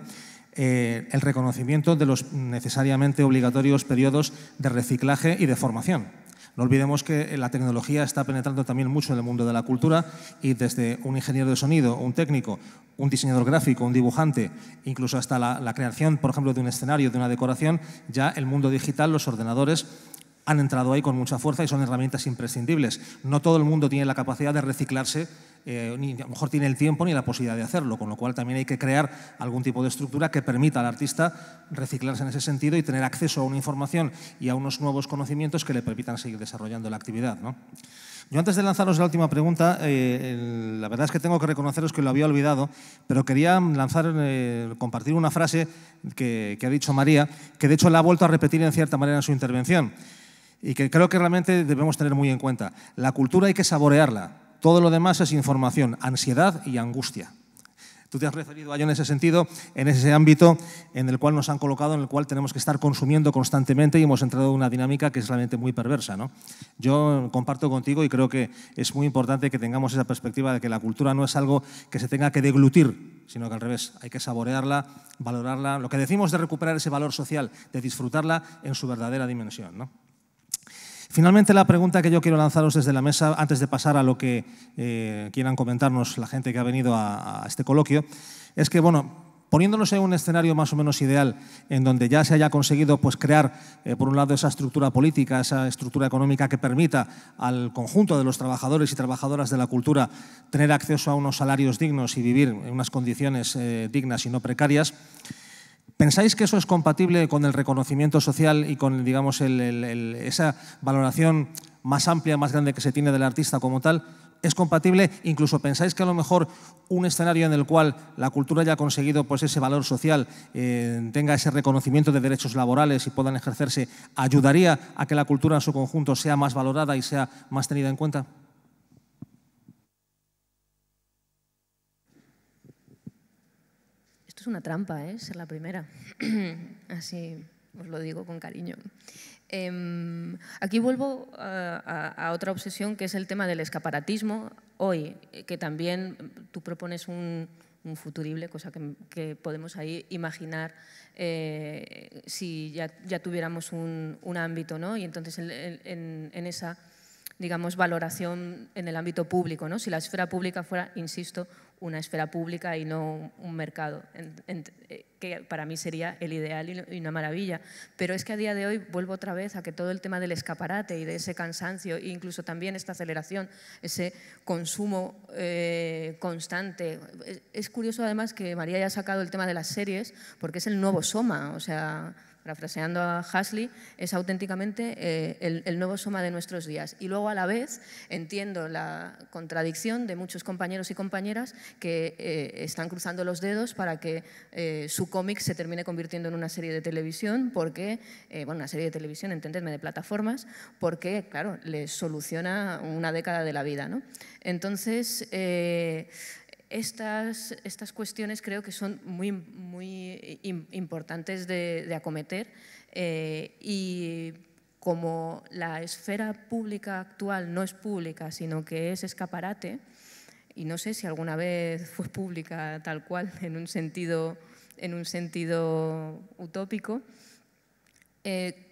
Eh, el reconocimiento de los necesariamente obligatorios periodos de reciclaje y de formación. No olvidemos que eh, la tecnología está penetrando también mucho en el mundo de la cultura y desde un ingeniero de sonido, un técnico, un diseñador gráfico, un dibujante, incluso hasta la, creación, por ejemplo, de un escenario, de una decoración, ya el mundo digital, los ordenadores han entrado ahí con mucha fuerza y son herramientas imprescindibles. No todo el mundo tiene la capacidad de reciclarse, eh, ni a lo mejor tiene el tiempo ni la posibilidad de hacerlo, con lo cual también hay que crear algún tipo de estructura que permita al artista reciclarse en ese sentido y tener acceso a una información y a unos nuevos conocimientos que le permitan seguir desarrollando la actividad. Yo antes de lanzaros la última pregunta, eh, la verdad es que tengo que reconoceros que lo había olvidado, pero quería lanzar, eh, compartir una frase que ha dicho María, que de hecho la ha vuelto a repetir en cierta manera en su intervención y que creo que realmente debemos tener muy en cuenta. La cultura hay que saborearla. Todo lo demás es información, ansiedad y angustia. Tú te has referido a ello en ese sentido, en ese ámbito en el cual nos han colocado, en el cual tenemos que estar consumiendo constantemente y hemos entrado en una dinámica que es realmente muy perversa. Yo comparto contigo y creo que es muy importante que tengamos esa perspectiva de que la cultura no es algo que se tenga que deglutir, sino que al revés, hay que saborearla, valorarla, lo que decimos de recuperar ese valor social, de disfrutarla en su verdadera dimensión. Finalmente, la pregunta que yo quiero lanzaros desde la mesa, antes de pasar a lo que eh, quieran comentarnos la gente que ha venido a, este coloquio, es que, bueno, poniéndonos en un escenario más o menos ideal, en donde ya se haya conseguido pues, crear, eh, por un lado, esa estructura política, esa estructura económica que permita al conjunto de los trabajadores y trabajadoras de la cultura tener acceso a unos salarios dignos y vivir en unas condiciones eh, dignas y no precarias, ¿Pensáis que eso es compatible con el reconocimiento social y con digamos, esa valoración más amplia, más grande que se tiene del artista como tal? ¿Es compatible? Incluso pensáis que a lo mejor un escenario en el cual la cultura haya conseguido pues, ese valor social, eh, tenga ese reconocimiento de derechos laborales y puedan ejercerse, ayudaría a que la cultura en su conjunto sea más valorada y sea más tenida en cuenta? una trampa, es ¿eh? ser la primera. [CLEARS THROAT] Así os lo digo con cariño. Em, aquí vuelvo a, otra obsesión que es el tema del escaparatismo hoy, eh, que también tú propones un, futurible, cosa que, podemos ahí imaginar eh, si ya, tuviéramos un, ámbito, ¿no? Y entonces en, en esa digamos, valoración en el ámbito público, ¿no? si la esfera pública fuera, insisto, una esfera pública y no un mercado. Eh, para mí sería el ideal y una maravilla. Pero es que a día de hoy vuelvo otra vez a que todo el tema del escaparate y de ese cansancio, e incluso también esta aceleración, ese consumo eh, constante. Es curioso además que María haya sacado el tema de las series, porque es el nuevo soma, o sea, parafraseando a Hasley, es auténticamente eh, el, nuevo soma de nuestros días. Y luego a la vez entiendo la contradicción de muchos compañeros y compañeras que eh, están cruzando los dedos para que eh, su, cómic se termine convirtiendo en una serie de televisión, porque, eh, bueno, una serie de televisión, entendedme, de plataformas, porque, claro, le soluciona una década de la vida. ¿no? Entonces, eh, estas, estas cuestiones creo que son muy, muy importantes de, acometer eh, y como la esfera pública actual no es pública, sino que es escaparate, y no sé si alguna vez fue pública tal cual [LAUGHS] en un sentido en un sentido utópico, eh,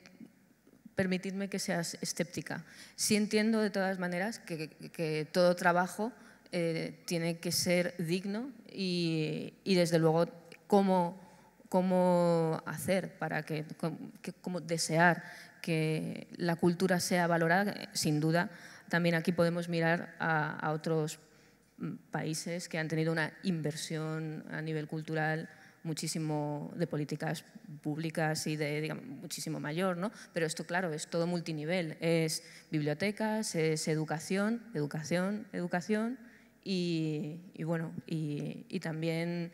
permitidme que seas escéptica. Sí entiendo de todas maneras que, todo trabajo eh, tiene que ser digno y, desde luego cómo, hacer para que, cómo desear que la cultura sea valorada, sin duda. También aquí podemos mirar a otros mm, países que han tenido una inversión a nivel cultural muchísimo de políticas públicas y de muchísimo mayor, ¿no? Pero esto, claro, es todo multinivel. Es bibliotecas, es educación, educación, educación y, bueno, y, también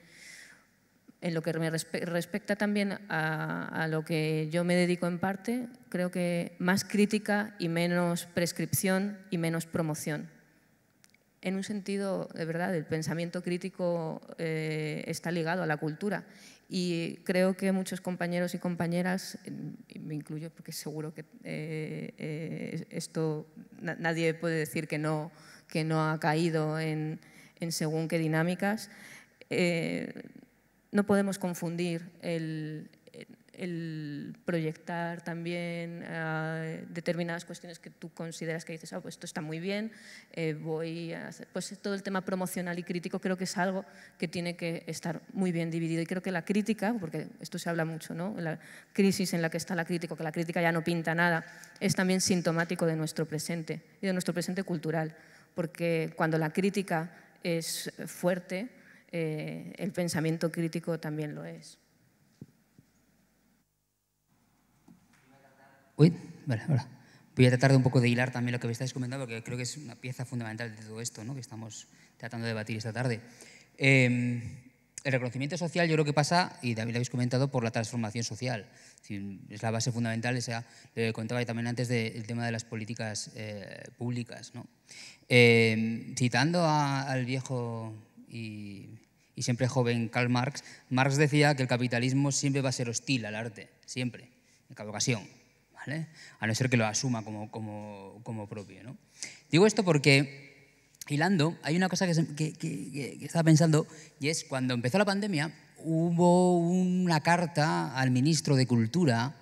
en lo que me respecta también a lo que yo me dedico en parte, creo que más crítica y menos prescripción y menos promoción en un sentido, de verdad, el pensamiento crítico eh, está ligado a la cultura y creo que muchos compañeros y compañeras, me incluyo porque seguro que eh, eh, esto nadie puede decir que no, que no ha caído en, según qué dinámicas, no podemos confundir el, el proyectar también ah, determinadas cuestiones que tú consideras que dices, ah, pues esto está muy bien, eh, voy a Pues todo el tema promocional y crítico creo que es algo que tiene que estar muy bien dividido. Y creo que la crítica, porque esto se habla mucho, ¿no? La crisis en la que está la crítica, que la crítica ya no pinta nada, es también sintomático de nuestro presente y de nuestro presente cultural. Porque cuando la crítica es fuerte, eh, el pensamiento crítico también lo es. Voy a tratar de un poco de hilar también lo que me estáis comentando, porque creo que es una pieza fundamental de todo esto que estamos tratando de debatir esta tarde. Em, el reconocimiento social yo creo que pasa, y David lo habéis comentado, por la transformación social. Es la base fundamental, lo que contaba también antes del tema de las políticas eh, públicas. Em, citando al viejo y siempre joven Karl Marx, Marx decía que el capitalismo siempre va a ser hostil al arte, siempre, en cada ocasión. A no ser que lo asuma como, propio, Digo esto porque, hilando, hay una cosa que, estaba pensando y es cuando empezó la pandemia hubo una carta al ministro de Cultura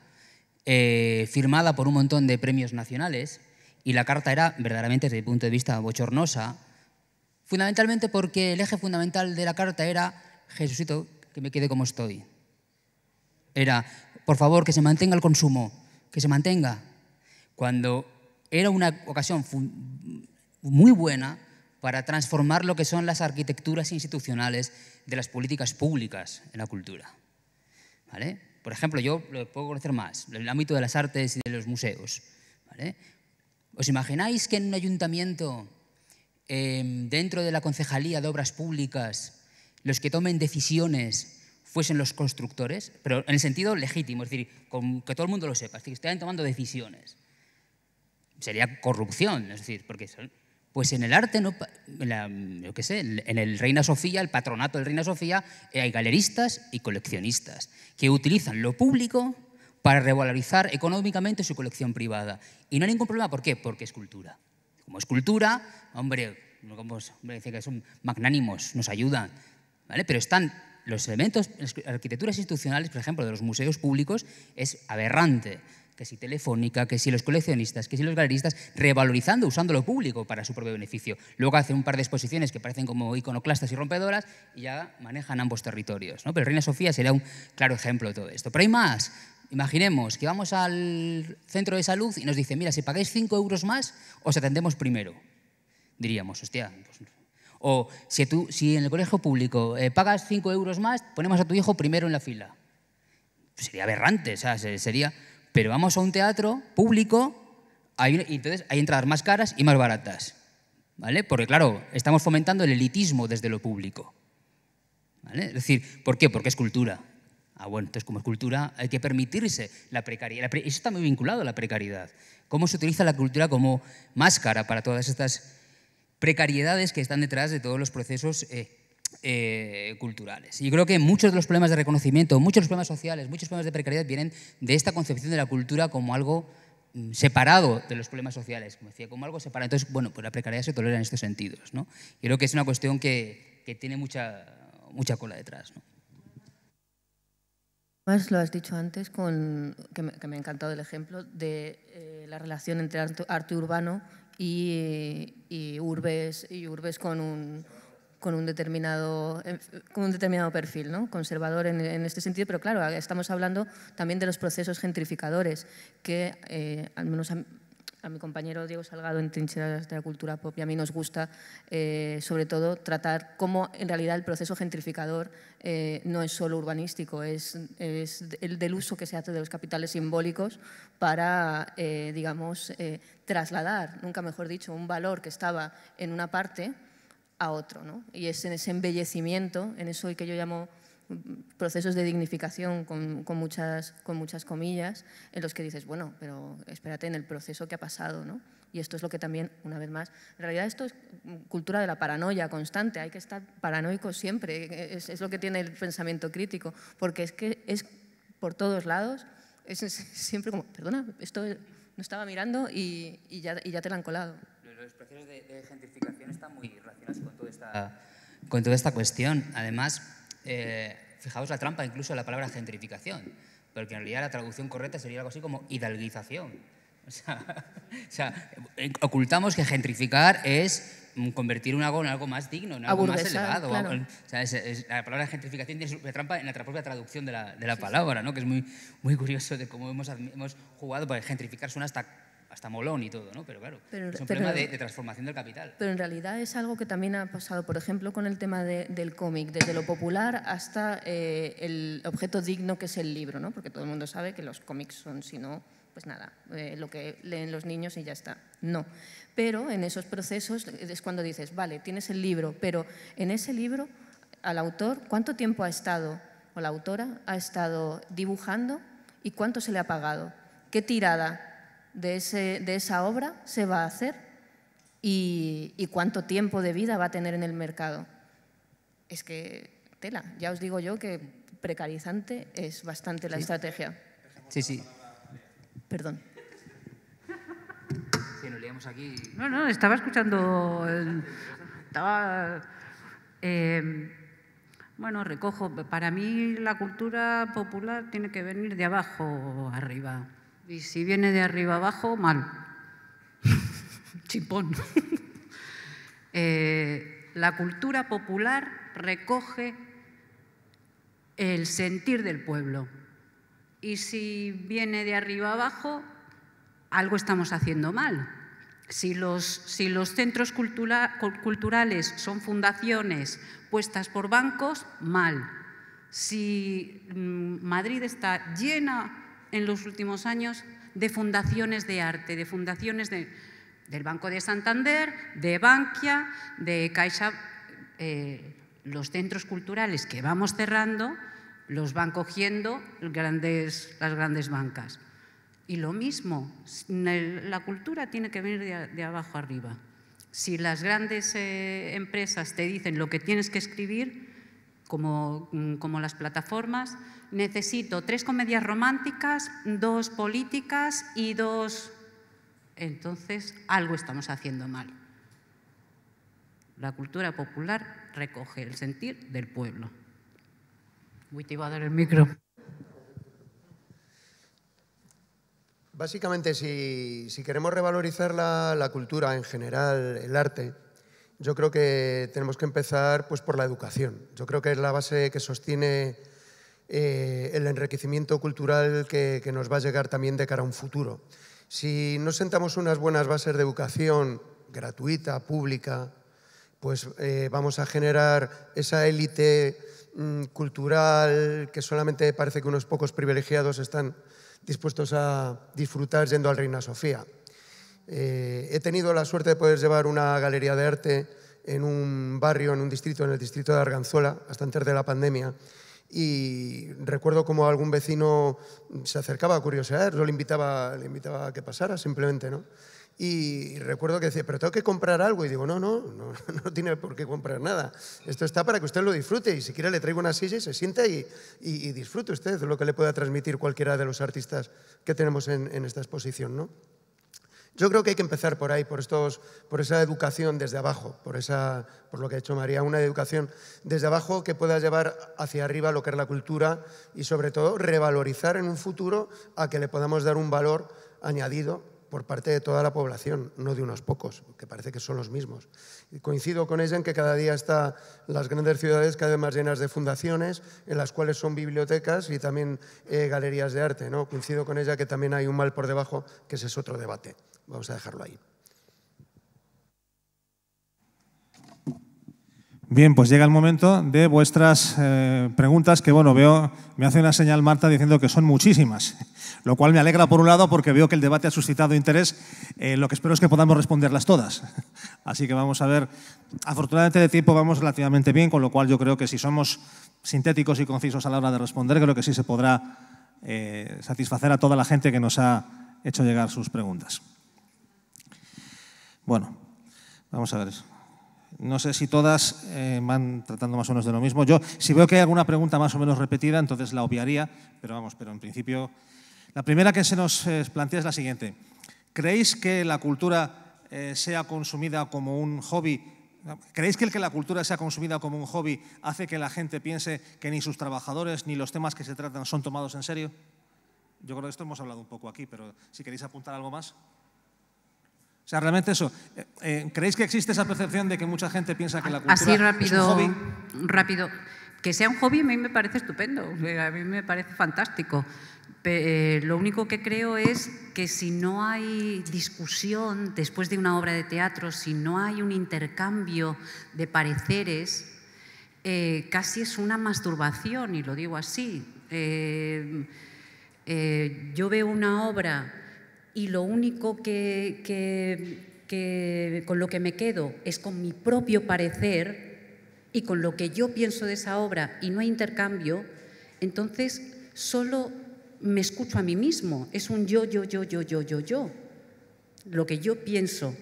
eh, firmada por un montón de premios nacionales y la carta era verdaderamente desde mi punto de vista bochornosa, fundamentalmente porque el eje fundamental de la carta era Jesucito, que me quede como estoy. Era, por favor, que se mantenga el consumo, que se mantenga. Cuando era una ocasión muy buena para transformar lo que son las arquitecturas institucionales de las políticas públicas en la cultura. ¿Vale? Por ejemplo, yo lo puedo conocer más, el ámbito de las artes y de los museos. ¿Os imagináis que en un ayuntamiento, em, dentro de la concejalía de obras públicas, los que tomen decisiones en los constructores, pero en el sentido legítimo, es decir, con, que todo el mundo lo sepa, es decir, estén tomando decisiones. Sería corrupción, es decir, porque pues en el arte, no, en la, sé, en el Reina Sofía, el patronato del Reina Sofía, eh, hay galeristas y coleccionistas que utilizan lo público para revalorizar económicamente su colección privada. Y no hay ningún problema, ¿por qué? Porque es cultura. Como es cultura, hombre, como hombre que son magnánimos, nos ayudan, ¿vale? Pero están los elementos, las arquitecturas institucionales, por ejemplo, de los museos públicos, es aberrante. Que si Telefónica, que si los coleccionistas, que si los galeristas, revalorizando, usando lo público para su propio beneficio. Luego hacen un par de exposiciones que parecen como iconoclastas y rompedoras y ya manejan ambos territorios. ¿no? Pero Reina Sofía sería un claro ejemplo de todo esto. Pero hay más. Imaginemos que vamos al centro de salud y nos dicen, mira, si pagáis 5 euros más, os atendemos primero. Diríamos, hostia, pues o si, en el colegio público eh, pagas 5 euros más, ponemos a tu hijo primero en la fila. Pues sería aberrante, o sea, sería... Pero vamos a un teatro público y entonces hay entradas más caras y más baratas. ¿Vale? Porque claro, estamos fomentando el elitismo desde lo público. ¿Vale? Es decir, ¿por qué? Porque es cultura. Ah, bueno, entonces como es cultura hay que permitirse la precariedad. Eso está muy vinculado a la precariedad. Cómo se utiliza la cultura como máscara para todas estas precariedades que están detrás de todos los procesos eh, eh, culturales. Y creo que muchos de los problemas de reconocimiento, muchos de los problemas sociales, muchos problemas de precariedad vienen de esta concepción de la cultura como algo mm, separado de los problemas sociales, como decía, como algo separado. Entonces, bueno, pues la precariedad se tolera en estos sentidos. ¿no? creo que es una cuestión que, tiene mucha, mucha cola detrás. ¿no? lo has dicho antes, con, que, me, ha encantado el ejemplo de eh, la relación entre arte urbano y, urbes, y urbes con, un, con, un determinado, eh, con un determinado perfil, ¿no? conservador en, este sentido, pero claro, estamos hablando también de los procesos gentrificadores, que eh, al menos a mi compañero Diego Salgado en Trincheras de la Cultura Pop y a mí nos gusta, eh, sobre todo, tratar cómo en realidad el proceso gentrificador eh, no es solo urbanístico, es, es, el del uso que se hace de los capitales simbólicos para, eh, digamos, trasladar, nunca mejor dicho, un valor que estaba en una parte a otro. ¿no? Y es en ese embellecimiento, en eso que yo llamo procesos de dignificación con, muchas, con muchas comillas, en los que dices, bueno, pero espérate en el proceso que ha pasado, Y esto es lo que también, una vez más, en realidad esto es cultura de la paranoia constante, hay que estar paranoico siempre, es, lo que tiene el pensamiento crítico, porque es que es por todos lados, es, siempre como, perdona, esto no estaba mirando y, ya, te lo han colado. Los procesos de, gentrificación están muy relacionados con toda esta, con toda esta cuestión. Además, eh, fijaos la trampa incluso de la palabra gentrificación, porque en realidad la traducción correcta sería algo así como hidalguización. O sea, [LAUGHS] eh, ocultamos que gentrificar es convertir un algo en algo más digno, en algo más elevado. la palabra gentrificación tiene su trampa en la propia traducción de la, palabra, ¿no? que es muy, muy curioso de cómo hemos, hemos jugado, porque gentrificar suena hasta hasta molón y todo, ¿no? Pero claro, es un tema de, transformación del capital. Pero en realidad es algo que también ha pasado, por ejemplo, con el tema del cómic, desde lo popular hasta eh, el objeto digno que es el libro, ¿no? Porque todo el mundo sabe que los cómics son, si no, pues nada, eh, lo que leen los niños y ya está. No. Pero en esos procesos es cuando dices, vale, tienes el libro, pero en ese libro al autor, ¿cuánto tiempo ha estado, o la autora, ha estado dibujando y cuánto se le ha pagado? ¿Qué tirada de, ese, de esa obra se va a hacer y, cuánto tiempo de vida va a tener en el mercado. Es que, tela, ya os digo yo que precarizante es bastante la estrategia. Sí, sí. Perdón. Si nos aquí. No, no, estaba escuchando. Eh, bueno, recojo. Para mí la cultura popular tiene que venir de abajo arriba. Y si viene de arriba abajo, mal. [LAUGHS] Chipón. [LAUGHS] Eh, la cultura popular recoge el sentir del pueblo. Y si viene de arriba abajo, algo estamos haciendo mal. Si los, si los centros culturales son fundaciones puestas por bancos, mal. Si mm, Madrid está llena en los últimos años de fundaciones de arte, de fundaciones del Banco de Santander, de Bankia, de Caixa, eh, los centros culturales que vamos cerrando los van cogiendo grandes, las grandes bancas. Y lo mismo, la cultura tiene que venir de, abajo arriba. Si las grandes eh, empresas te dicen lo que tienes que escribir, Mm, como, las plataformas, necesito tres comedias románticas, dos políticas y dos... Entonces, algo estamos haciendo mal. La cultura popular recoge el sentir del pueblo. el micro. Básicamente, si, queremos revalorizar la cultura en general, el arte, yo creo que tenemos que empezar pues, por la educación. Yo creo que es la base que sostiene eh, el enriquecimiento cultural que, nos va a llegar también de cara a un futuro. Si no sentamos unas buenas bases de educación gratuita, pública, pues eh, vamos a generar esa élite mm, cultural que solamente parece que unos pocos privilegiados están dispuestos a disfrutar yendo al Reina Sofía. Eh, he tenido la suerte de poder llevar una galería de arte en un barrio, en un distrito, en el distrito de Arganzuela, hasta antes de la pandemia. Y recuerdo como algún vecino se acercaba a curiosear, yo le invitaba, le invitaba a que pasara simplemente, ¿no? Y recuerdo que decía, pero tengo que comprar algo. Y digo, no, no, no, [LAUGHS] tiene por qué comprar nada. Esto está para que usted lo disfrute. Y si quiere le traigo una silla y se sienta y, y, disfrute usted lo que le pueda transmitir cualquiera de los artistas que tenemos en, en esta exposición, ¿no? Yo creo que hay que empezar por ahí, por, por esa educación desde abajo, por, lo que ha hecho María, una educación desde abajo que pueda llevar hacia arriba lo que es la cultura y sobre todo revalorizar en un futuro a que le podamos dar un valor añadido por parte de toda la población, no de unos pocos, que parece que son los mismos. coincido con ella en que cada día están las grandes ciudades cada vez más llenas de fundaciones, en las cuales son bibliotecas y también eh, galerías de arte. Coincido con ella que también hay un mal por debajo, que ese es otro debate. Vamos a dejarlo ahí. Bien, pues llega el momento de vuestras eh, preguntas, que bueno, veo, me hace una señal Marta diciendo que son muchísimas, lo cual me alegra por un lado porque veo que el debate ha suscitado interés, eh, lo que espero es que podamos responderlas todas. [LAUGHS] Así que vamos a ver, afortunadamente de tiempo vamos relativamente bien, con lo cual yo creo que si somos sintéticos y concisos a la hora de responder, creo que sí se podrá eh, satisfacer a toda la gente que nos ha hecho llegar sus preguntas. Bueno, vamos a ver. No sé si todas eh, van tratando más o menos de lo mismo. Yo, si veo que hay alguna pregunta más o menos repetida, entonces la obviaría, pero vamos, pero en principio. La primera que se nos eh, plantea es la siguiente. ¿Creéis que la cultura eh, sea consumida como un hobby? ¿Creéis que el que la cultura sea consumida como un hobby hace que la gente piense que ni sus trabajadores ni los temas que se tratan son tomados en serio? Yo creo que esto hemos hablado un poco aquí, pero si queréis apuntar algo más. O sea, realmente eso. Eh, eh, ¿Creéis que existe esa percepción de que mucha gente piensa que la cultura es un hobby? Rápido. Que sea un hobby a mí me parece estupendo, a mí me parece fantástico. Eh, lo único que creo es que si no hay discusión después de una obra de teatro, si no hay un intercambio de pareceres, casi es una masturbación, y lo digo así. yo veo una obra y lo único que, con lo que me quedo es con mi propio parecer y con lo que yo pienso de esa obra y no hay intercambio, entonces solo me escucho a mí mismo. Es un yo, yo, yo, yo, yo, yo, yo. Lo que yo pienso.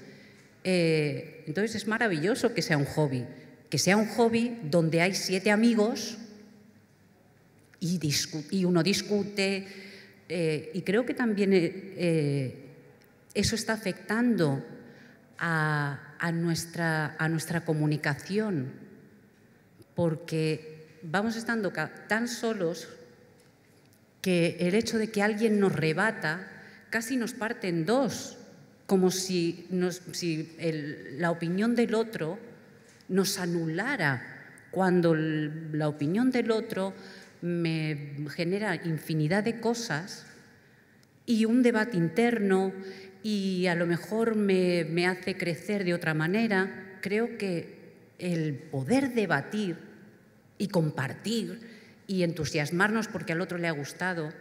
Eh, entonces es maravilloso que sea un hobby. Que sea un hobby donde hay siete amigos y, y uno discute, eh, y creo que también eh, eh, eso está afectando a, nuestra, comunicación, porque vamos estando tan solos que el hecho de que alguien nos rebata casi nos parte en dos, como si, la opinión del otro nos anulara, cuando la opinión del otro me genera infinidad de cosas y un debate interno y a lo mejor me, hace crecer de otra manera, creo que el poder debatir y compartir y entusiasmarnos porque al otro le ha gustado,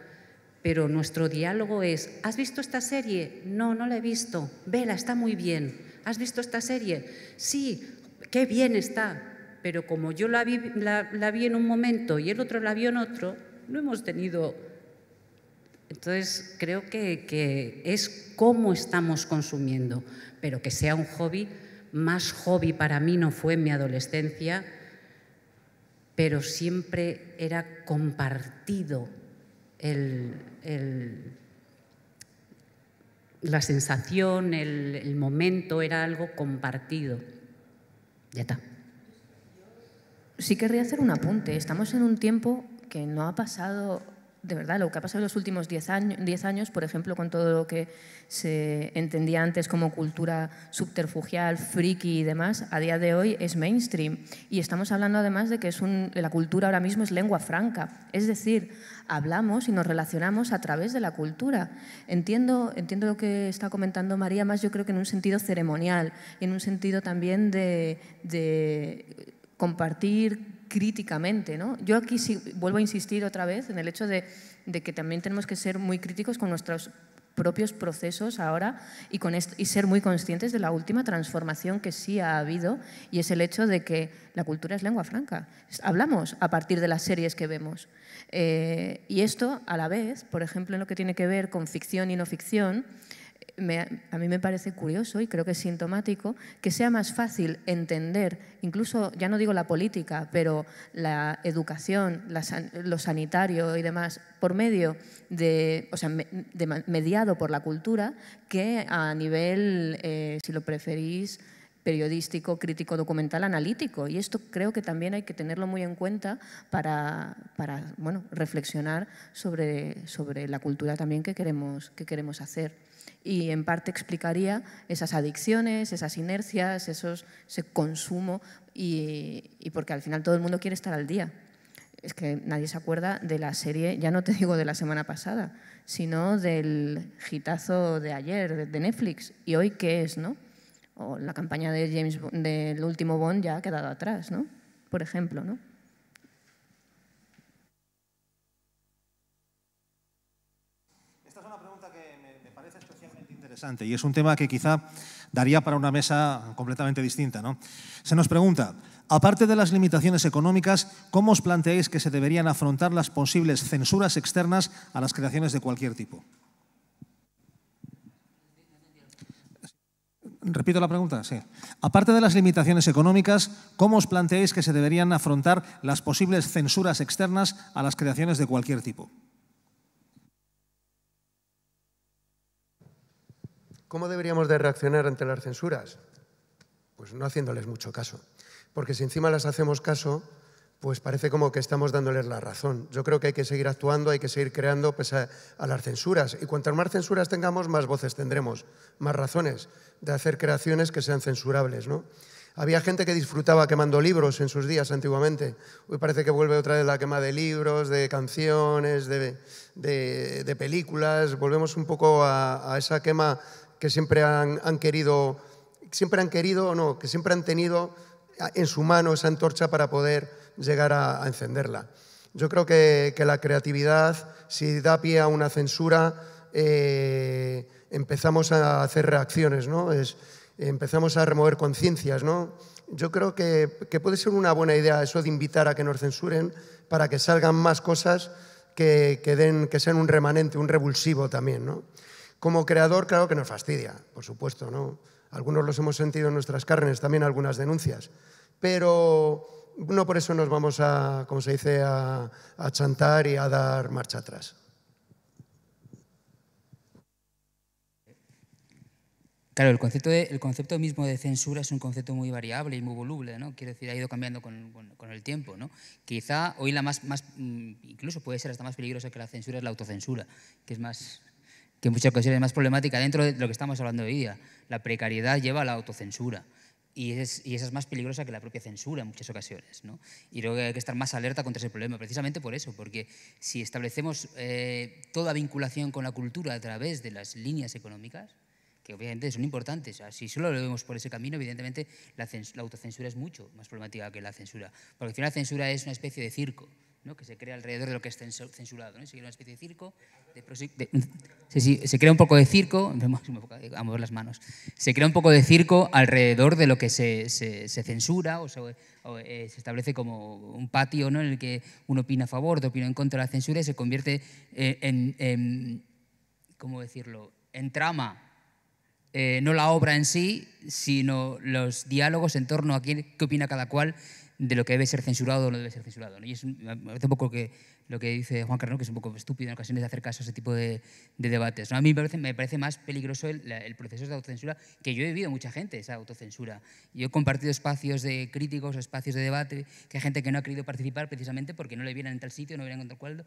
pero nuestro diálogo es, ¿has visto esta serie? No, no la he visto. Vela, está muy bien. ¿Has visto esta serie? Sí, qué bien está pero como yo la vi, en un momento y el otro la vio en otro, no hemos tenido... Entonces, creo que, es cómo estamos consumiendo, pero que sea un hobby, más hobby para mí no fue en mi adolescencia, pero siempre era compartido la sensación, el momento, era algo compartido. Ya está sí querría hacer un apunte. Estamos en un tiempo que no ha pasado, de verdad, lo que ha pasado en los últimos 10 años, diez años, por ejemplo, con todo lo que se entendía antes como cultura subterfugial, friki y demás, a día de hoy es mainstream. Y estamos hablando además de que es la cultura ahora mismo es lengua franca. Es decir, hablamos y nos relacionamos a través de la cultura. Entiendo, entiendo lo que está comentando María, más yo creo que en un sentido ceremonial, y en un sentido también de compartir críticamente. ¿no? Yo aquí sí, vuelvo a insistir otra vez en el hecho de, que también tenemos que ser muy críticos con nuestros propios procesos ahora y, con y ser muy conscientes de la última transformación que sí ha habido y es el hecho de que la cultura es lengua franca. Hablamos a partir de las series que vemos. Eh, y esto, a la vez, por ejemplo, en lo que tiene que ver con ficción y no ficción, a mí me parece curioso y creo que es sintomático que sea más fácil entender, incluso ya no digo la política, pero la educación, la, lo sanitario y demás, por medio de, o sea, mediado por la cultura, que a nivel, eh, si lo preferís, periodístico, crítico, documental, analítico. Y esto creo que también hay que tenerlo muy en cuenta para, para bueno, reflexionar sobre, sobre la cultura también que queremos, que queremos hacer y en parte explicaría esas adicciones, esas inercias, esos, ese consumo y, porque al final todo el mundo quiere estar al día. Es que nadie se acuerda de la serie, ya no te digo de la semana pasada, sino del gitazo de ayer, de Netflix. ¿Y hoy qué es, no? O la campaña de James, del último Bond ya ha quedado atrás, ¿no? Por ejemplo, ¿no? y es un tema que quizá daría para una mesa completamente distinta. Se nos pregunta, aparte de las limitaciones económicas, ¿cómo os planteáis que se deberían afrontar las posibles censuras externas a las creaciones de cualquier tipo? Repito la pregunta, sí. Aparte de las limitaciones económicas, ¿cómo os planteáis que se deberían afrontar las posibles censuras externas a las creaciones de cualquier tipo? ¿Cómo deberíamos de reaccionar ante las censuras? Pues no haciéndoles mucho caso, porque si encima las hacemos caso, pues parece como que estamos dándoles la razón. Yo creo que hay que seguir actuando, hay que seguir creando a, las censuras. Y cuantas más censuras tengamos, más voces tendremos, más razones de hacer creaciones que sean censurables. ¿no? Había gente que disfrutaba quemando libros en sus días antiguamente. Hoy parece que vuelve otra vez la quema de libros, de canciones, de, películas. Volvemos un poco a esa quema que siempre han, querido, siempre han querido, o no, que siempre han tenido en su mano esa antorcha para poder llegar a, encenderla. Yo creo que, la creatividad, si da pie a una censura, eh, empezamos a hacer reacciones, ¿no? Es, empezamos a remover conciencias, ¿no? Yo creo que, puede ser una buena idea eso de invitar a que nos censuren para que salgan más cosas que, que que sean un remanente, un revulsivo también, ¿no? como creador, claro que nos fastidia, por supuesto, ¿no? Algunos los hemos sentido en nuestras carnes, también algunas denuncias, pero no por eso nos vamos a, como se dice, a, chantar y a dar marcha atrás. Claro, el concepto, mismo de censura es un concepto muy variable y muy voluble, ¿no? Quiero decir, ha ido cambiando con, el tiempo, ¿no? Quizá hoy la más, más, mm, incluso puede ser hasta más peligrosa que la censura es la autocensura, que es más, que en muchas ocasiones es más problemática dentro de lo que estamos hablando hoy día. La precariedad lleva a la autocensura. Y, es, y, esa es más peligrosa que la propia censura en muchas ocasiones. ¿no? Y que hay que estar más alerta contra ese problema, precisamente por eso, porque si establecemos eh, toda vinculación con la cultura a través de las líneas económicas, que obviamente son importantes, si solo lo vemos por ese camino, evidentemente la, la, autocensura es mucho más problemática que la censura, porque si la censura es una especie de circo, que se crea alrededor de lo que es censurado. ¿no? Se crea un poco de circo, a eh, las manos, se crea un poco de circo alrededor de lo que se, censura o, eh, se, establece como un patio ¿no? en el que uno opina a favor, otro opina en contra de la censura y se convierte eh, en, decirlo?, en trama. no la obra en sí, sino los diálogos en torno a quién, qué opina cada cual de lo que debe ser censurado o no debe ser censurado. Y es un poco que, lo que dice Juan Carlos, que es un poco estúpido en ocasiones de hacer caso a ese tipo de, debates. A mí me parece, más peligroso el, proceso de autocensura, que yo he vivido mucha gente esa autocensura. Yo he compartido espacios de críticos, espacios de debate, que hay gente que no ha querido participar precisamente porque no le vieran en tal sitio, no le vieran en tal cual,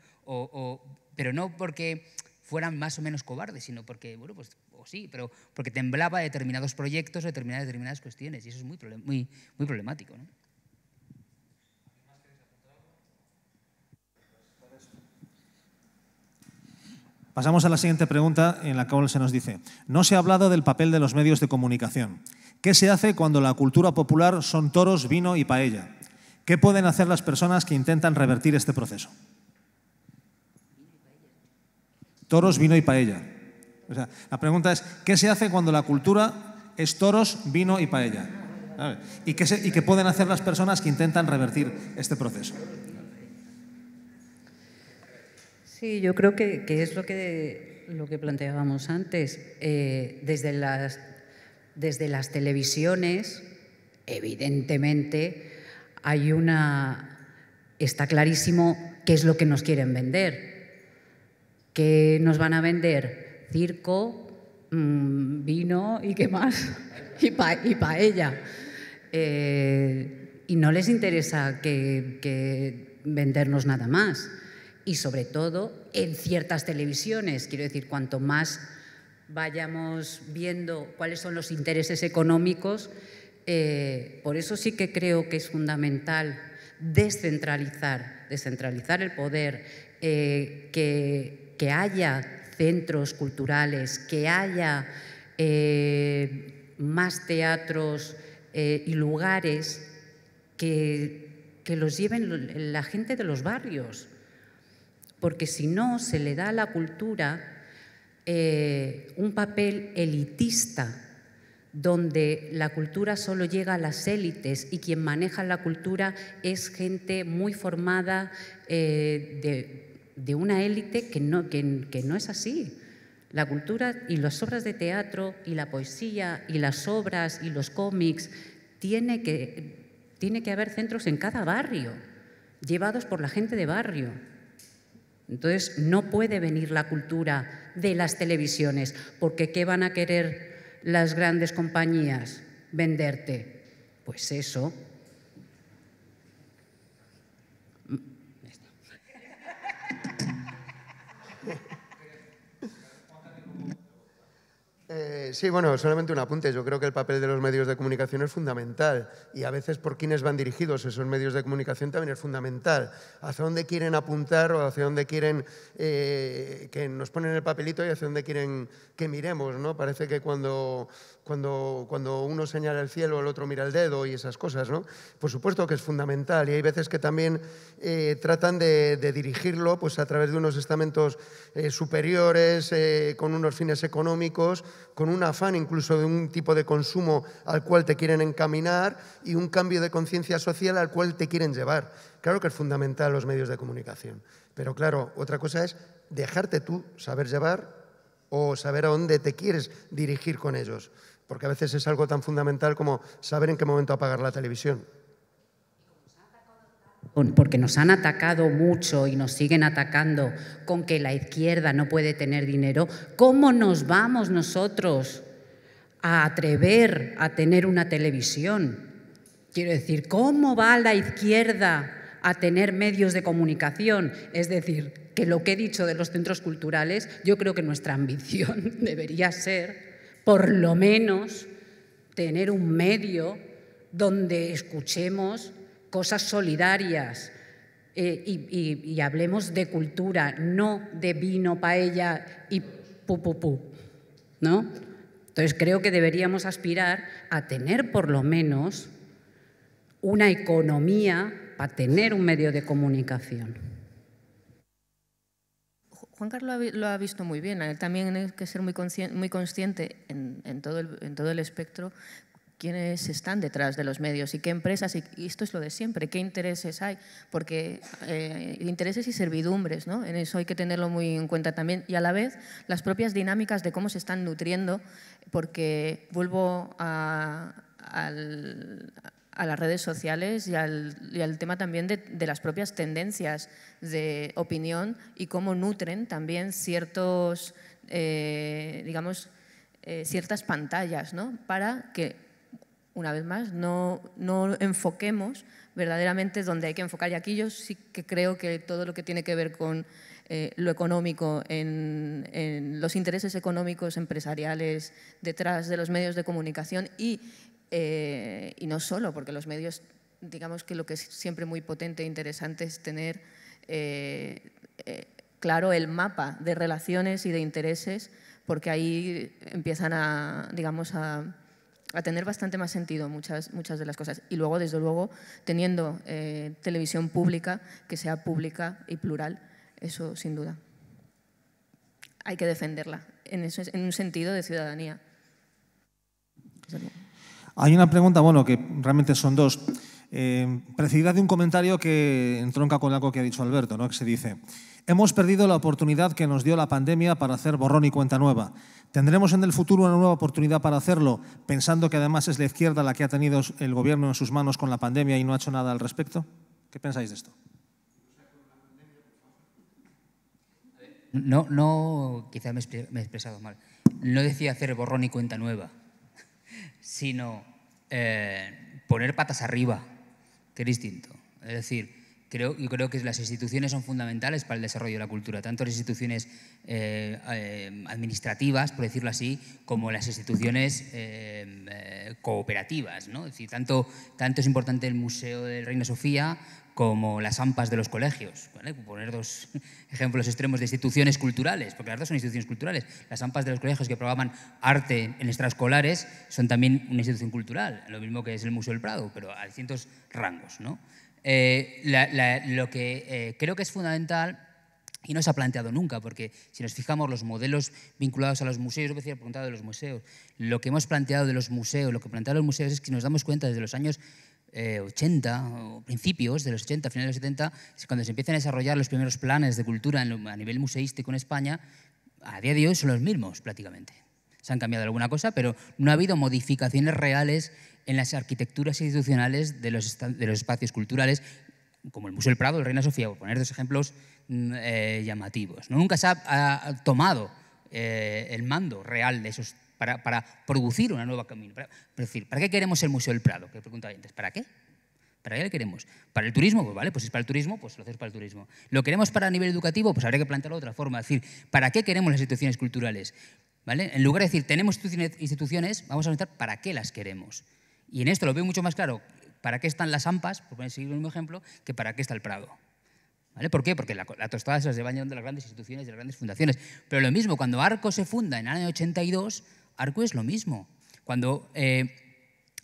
pero no porque fueran más o menos cobardes, sino porque, bueno, pues sí, pero porque temblaba determinados proyectos o determinadas, determinadas cuestiones, y eso es muy, muy, muy problemático. ¿no? Pasamos a la siguiente pregunta en la cual se nos dice, no se ha hablado del papel de los medios de comunicación. ¿Qué se hace cuando la cultura popular son toros, vino y paella? ¿Qué pueden hacer las personas que intentan revertir este proceso? Toros, vino y paella. la pregunta es, ¿qué se hace cuando la cultura es toros, vino y paella? ¿Y qué pueden hacer las personas que intentan revertir este proceso? Sí, yo creo que, es lo que, lo que planteábamos antes. Eh, desde, las, televisiones, evidentemente, hay una. Está clarísimo qué es lo que nos quieren vender. ¿Qué nos van a vender? Circo, mm, vino y qué más. [LAUGHS] y, paella. Eh, y no les interesa que vendernos nada más y sobre todo en ciertas televisiones. Quiero decir, cuanto más vayamos viendo cuáles son los intereses económicos, eh, por eso sí que creo que es fundamental descentralizar, descentralizar el poder, eh, que, que, haya centros culturales, que haya eh, más teatros y lugares que, que los lleven la gente de los barrios porque si no se le da a la cultura eh, un papel elitista, donde la cultura solo llega a las élites y quien maneja la cultura es gente muy formada eh, de, una élite que no, no es así. La cultura y las obras de teatro y la poesía y las obras y los cómics tiene tiene que haber centros en cada barrio, llevados por la gente de barrio. Entonces, no puede venir la cultura de las televisiones, porque ¿qué van a querer las grandes compañías? Venderte. Pues eso, Eh, sí, bueno, solamente un apunte. Yo creo que el papel de los medios de comunicación es fundamental y a veces por quienes van dirigidos esos medios de comunicación también es fundamental. Hacia dónde quieren apuntar o hacia dónde quieren eh, que nos ponen el papelito y hacia dónde quieren que miremos, ¿no? Parece que cuando, cuando, uno señala el cielo, el otro mira el dedo y esas cosas, ¿no? Por supuesto que es fundamental y hay veces que también eh, tratan de, de, dirigirlo pues, a través de unos estamentos superiores, con unos fines económicos con un afán incluso de un tipo de consumo al cual te quieren encaminar y un cambio de conciencia social al cual te quieren llevar. Claro que es fundamental los medios de comunicación, pero claro, otra cosa es dejarte tú saber llevar o saber a dónde te quieres dirigir con ellos, porque a veces es algo tan fundamental como saber en qué momento apagar la televisión porque nos han atacado mucho y nos siguen atacando con que la izquierda no puede tener dinero, ¿cómo nos vamos nosotros a atrever a tener una televisión? Quiero decir, ¿cómo va la izquierda a tener medios de comunicación? Es decir, que lo que he dicho de los centros culturales, yo creo que nuestra [LAUGHS] ambición debería ser, por lo menos, tener un medio donde escuchemos cosas solidarias eh, y, hablemos de cultura, no de vino, paella y pu, pu, ¿no? Entonces creo que deberíamos aspirar a tener por lo menos una economía para tener un medio de comunicación. Juan Carlos lo ha visto muy bien. también hay que ser muy consciente, muy consciente todo en, todo el, espectro quiénes están detrás de los medios y qué empresas, y esto es lo de siempre, qué intereses hay, porque eh, intereses y servidumbres, ¿no? en eso hay que tenerlo muy en cuenta también, y a la vez las propias dinámicas de cómo se están nutriendo, porque vuelvo a, las redes sociales y al, tema también de, las propias tendencias de opinión y cómo nutren también ciertos, eh, digamos, eh, ciertas pantallas, ¿no? Para que una vez más, no, no enfoquemos verdaderamente donde hay que enfocar. Y aquí yo sí que creo que todo lo que tiene que ver con eh, lo económico, en, los intereses económicos, empresariales, detrás de los medios de comunicación eh, y, no solo, porque los medios, digamos que lo que es siempre muy potente e interesante es tener eh, claro el mapa de relaciones y de intereses, porque ahí empiezan a, digamos, a a tener bastante más sentido muchas, muchas de las cosas. Y luego, desde luego, teniendo eh, televisión pública, que sea pública y plural, eso sin duda. Hay que defenderla, en, eso, en un sentido de ciudadanía. Hay una pregunta, bueno, que realmente son dos. Eh, precedida de un comentario que entronca con algo que ha dicho Alberto, ¿no? que se dice, Hemos perdido la oportunidad que nos dio la pandemia para hacer borrón y cuenta nueva. Tendremos en el futuro una nueva oportunidad para hacerlo, pensando que además es la izquierda la que ha tenido el gobierno en sus manos con la pandemia y no ha hecho nada al respecto. ¿Qué pensáis de esto? No, no, quizá me, he expresado mal. No decía hacer borrón y cuenta nueva, sino eh, poner patas arriba, que es distinto. Es decir, creo, yo creo que las instituciones son fundamentales para el desarrollo de la cultura, tanto las instituciones eh, eh, administrativas, por decirlo así, como las instituciones eh, cooperativas. ¿no? Es decir, tanto, tanto es importante el Museo de Reina Sofía como las AMPAs de los colegios. ¿vale? Poner dos [LAUGHS] ejemplos extremos de instituciones culturales, porque las dos son instituciones culturales. Las AMPAs de los colegios que programan arte en extraescolares son también una institución cultural, lo mismo que es el Museo del Prado, pero a distintos rangos. ¿no? Eh, lo que eh, creo que es fundamental y no se ha planteado nunca, porque si nos fijamos los modelos vinculados a los museos, yo he de los museos, lo que hemos planteado de los museos, lo que planteado los museos es que nos damos cuenta desde los años 80 eh, principios de los 80, finales de los 70, cuando se empiezan a desarrollar los primeros planes de cultura a nivel museístico en España, a día de hoy son los mismos prácticamente. Se han cambiado alguna cosa, pero no ha habido modificaciones reales en las arquitecturas institucionales de los, de los espacios culturales, como el Museo del Prado, el Reina Sofía, por poner dos ejemplos mm, eh, llamativos. Nunca se ha, tomado eh, el mando real de esos para, para producir una nueva camino. Para, decir, ¿para qué queremos el Museo del Prado? Que preguntaba antes, ¿para qué? ¿Para qué le queremos? ¿Para el turismo? Pues vale, pues si es para el turismo, pues lo hacemos para el turismo. ¿Lo queremos para el nivel educativo? Pues habría que plantearlo de otra forma. Es decir, ¿para qué queremos las instituciones culturales? ¿Vale? En lugar de decir, tenemos instituciones, vamos a preguntar para qué las queremos. Y en esto lo veo mucho más claro para qué están las ampas, por seguir el mismo ejemplo, que para qué está el Prado. ¿Vale? ¿Por qué? Porque la, tostada se las llevan de las grandes instituciones, y las grandes fundaciones. Pero lo mismo, cuando Arco se funda en el año 82, Arco es lo mismo. Cuando eh,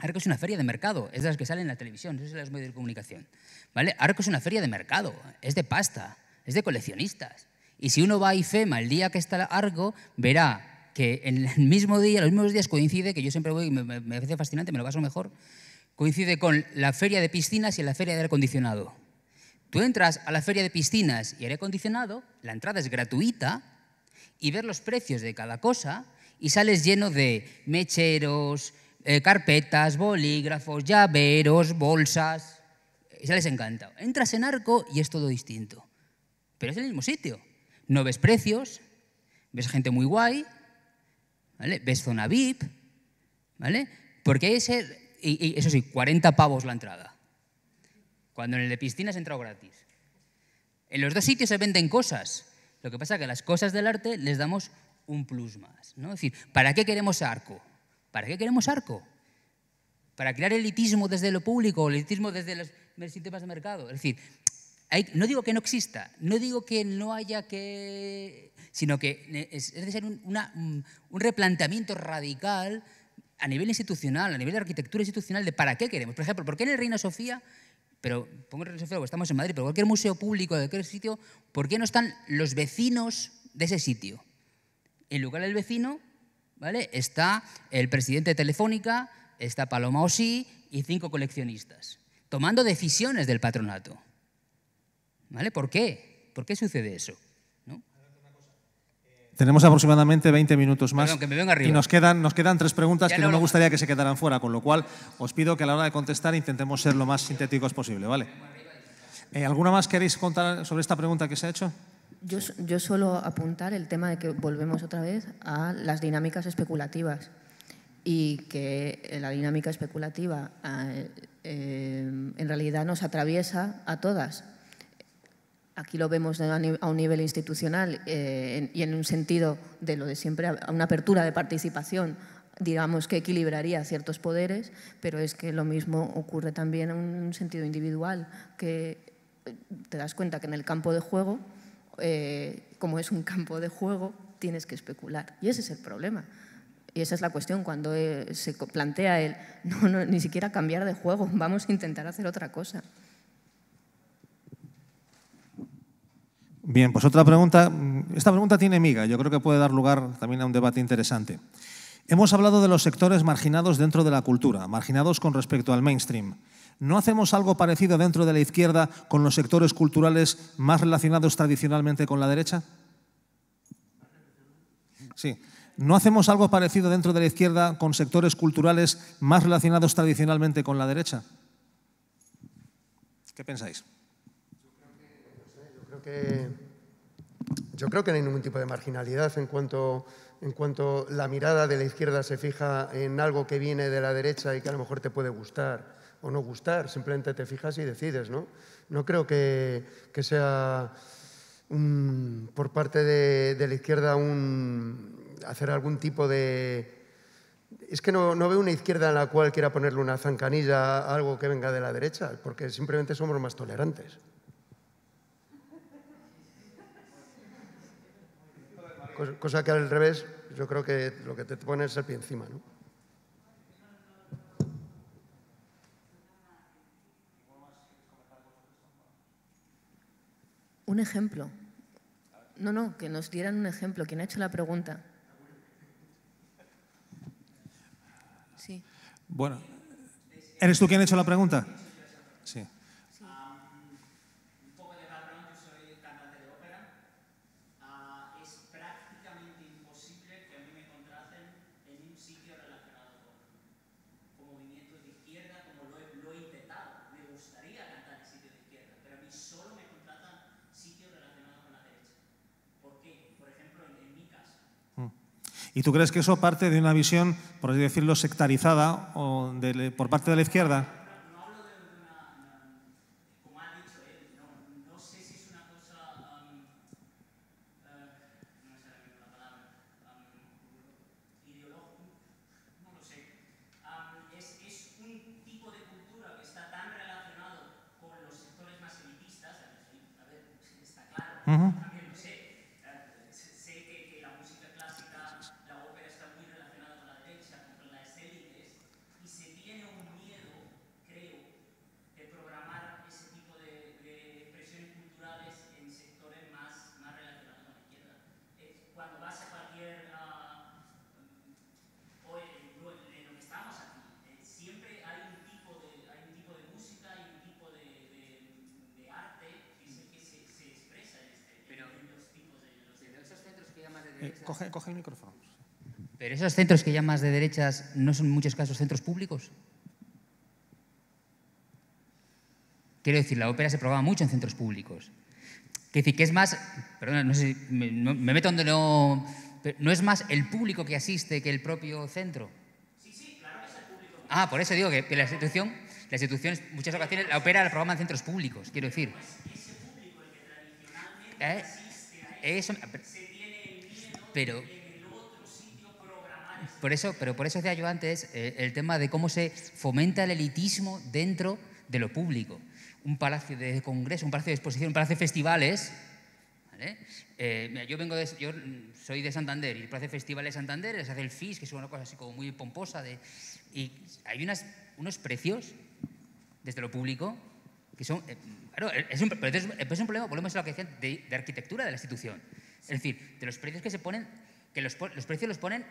Arco es una feria de mercado, es de las que salen en la televisión, es de los medios de comunicación. ¿Vale? Arco es una feria de mercado, es de pasta, es de coleccionistas. Y si uno va a IFEMA el día que está Arco, verá que en el [LAUGHS] mismo día, los mismos días coincide, que yo siempre voy y me, parece fascinante, me lo paso mejor, coincide con la feria de piscinas y la feria de aire acondicionado. Tú entras a la feria de piscinas y aire acondicionado, la entrada es gratuita y ver los precios de cada cosa y sales lleno de mecheros, eh, carpetas, bolígrafos, llaveros, bolsas. Y sales encantado. Entras en arco y es todo distinto. Pero es el mismo sitio. No ves precios, ves gente muy guay, Ves zona VIP, ¿vale? Porque ese, y, eso sí, 40 pavos la entrada. Cuando en el de piscina se entrado gratis. En los dos sitios se venden cosas. Lo que pasa es que las cosas del arte les damos un plus más. ¿no? Es decir, ¿para qué queremos arco? ¿Para qué queremos arco? ¿Para crear elitismo desde lo público o elitismo desde los sistemas de mercado? Es decir, no digo que no exista, no digo que no haya que sino que es necesario un, un replanteamiento radical a nivel institucional, a nivel de arquitectura institucional, de para qué queremos. Por ejemplo, ¿por qué en el Reina Sofía, pero pongo el Reina Sofía porque estamos en Madrid, pero cualquier museo público de cualquier sitio, ¿por qué no están los vecinos de ese sitio? En lugar del vecino, ¿vale? Está el presidente de Telefónica, está Paloma Osí y cinco coleccionistas, tomando decisiones del patronato. ¿Vale? ¿Por qué? ¿Por qué sucede eso? tenemos aproximadamente 20 minutos más. y nos quedan, nos quedan tres preguntas que no, me gustaría que se quedaran fuera, con lo cual os pido que a la hora de contestar intentemos ser lo más sintéticos posible, ¿vale? Eh, ¿Alguna más queréis contar sobre esta pregunta que se ha hecho? Yo, yo suelo apuntar el tema de que volvemos otra vez a las dinámicas especulativas y que eh, la dinámica especulativa eh, en realidad nos atraviesa a todas, aquí lo vemos a un nivel institucional eh, y en un sentido de lo de siempre, a una apertura de participación, digamos que equilibraría ciertos poderes, pero es que lo mismo ocurre también en un sentido individual, que eh, te das cuenta que en el campo de juego, eh, como es un campo de juego, tienes que especular. Y ese es el problema. Y esa es la cuestión, cuando se plantea el, no, no, ni siquiera cambiar de juego, [LAUGHS] vamos a intentar hacer otra cosa. Bien, pues otra pregunta. Esta pregunta tiene miga. Yo creo que puede dar lugar también a un debate interesante. Hemos hablado de los sectores marginados dentro de la cultura, marginados con respecto al mainstream. ¿No hacemos algo parecido dentro de la izquierda con los sectores culturales más relacionados tradicionalmente con la derecha? Sí. ¿No hacemos algo parecido dentro de la izquierda con sectores culturales más relacionados tradicionalmente con la derecha? ¿Qué pensáis? yo creo que no hay ningún tipo de marginalidad en cuanto, la mirada de la izquierda se fija en algo que viene de la derecha y que a lo mejor te puede gustar o no gustar, simplemente te fijas y decides, ¿no? No creo que, sea por parte de, la izquierda un, hacer algún tipo de... Es que no, no, veo una izquierda en la cual quiera ponerle una zancanilla a algo que venga de la derecha, porque simplemente somos más tolerantes. cosa que al revés, yo creo que lo que te pone es el pie encima, ¿no? Un ejemplo. No, no, que nos dieran un ejemplo. ¿Quién ha hecho la pregunta? Sí. Bueno, ¿eres tú quien ha hecho la pregunta? Sí. tú crees que eso parte de una visión, por así decirlo, sectarizada o por parte de la izquierda? coge, el micrófono. Pero esos centros que llamas de derechas no son en muchos casos centros públicos. Quiero decir, la ópera se programa mucho en centros públicos. Quiero decir, que es más, Perdona, no sé, me, meto donde no, no es más el público que asiste que el propio centro. Sí, sí, claro que es el público. Ah, por eso digo que, la institución, la institución, muchas ocasiones la ópera la programa en centros públicos, quiero decir. Pues ese público el que tradicionalmente ¿Eh? asiste a pero por eso, pero por eso decía yo antes eh, el tema de cómo se fomenta el elitismo dentro de lo público. Un palacio de congreso, un palacio de exposición, un palacio de festivales. Eh, yo, vengo yo soy de Santander y el palacio de festivales de Santander les hace el FIS, que es una cosa así como muy pomposa. y hay unos precios desde lo público que son. Eh, claro, es un, pero es, un problema, volvemos a lo que decía de arquitectura de la institución. Es decir, de los precios que se ponen, que los, precios los ponen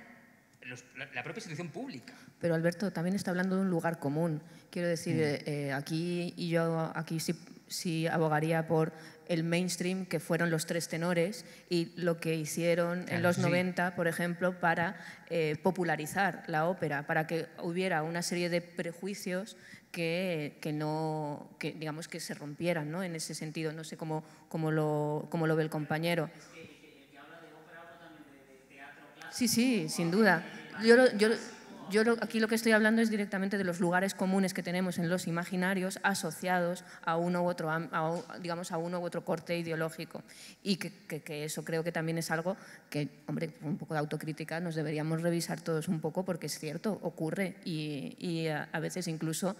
la propia institución pública. Pero Alberto también está hablando de un lugar común. Quiero decir, mm. eh, aquí y yo aquí sí, sí, abogaría por el mainstream que fueron los tres tenores y lo que hicieron en los 90, por ejemplo, para eh, popularizar la ópera, para que hubiera una serie de prejuicios que, no, digamos que se rompieran, ¿no? En ese sentido, no sé cómo, cómo, lo, cómo lo ve el compañero. Sí, sí, sin duda. Yo, yo, yo aquí lo que estoy hablando es directamente de los lugares comunes que tenemos en los imaginarios asociados a uno u otro, digamos, a uno u otro corte ideológico. Y que, eso creo que también es algo que, hombre, un poco de autocrítica nos deberíamos revisar todos un poco porque es cierto, ocurre y, a, veces incluso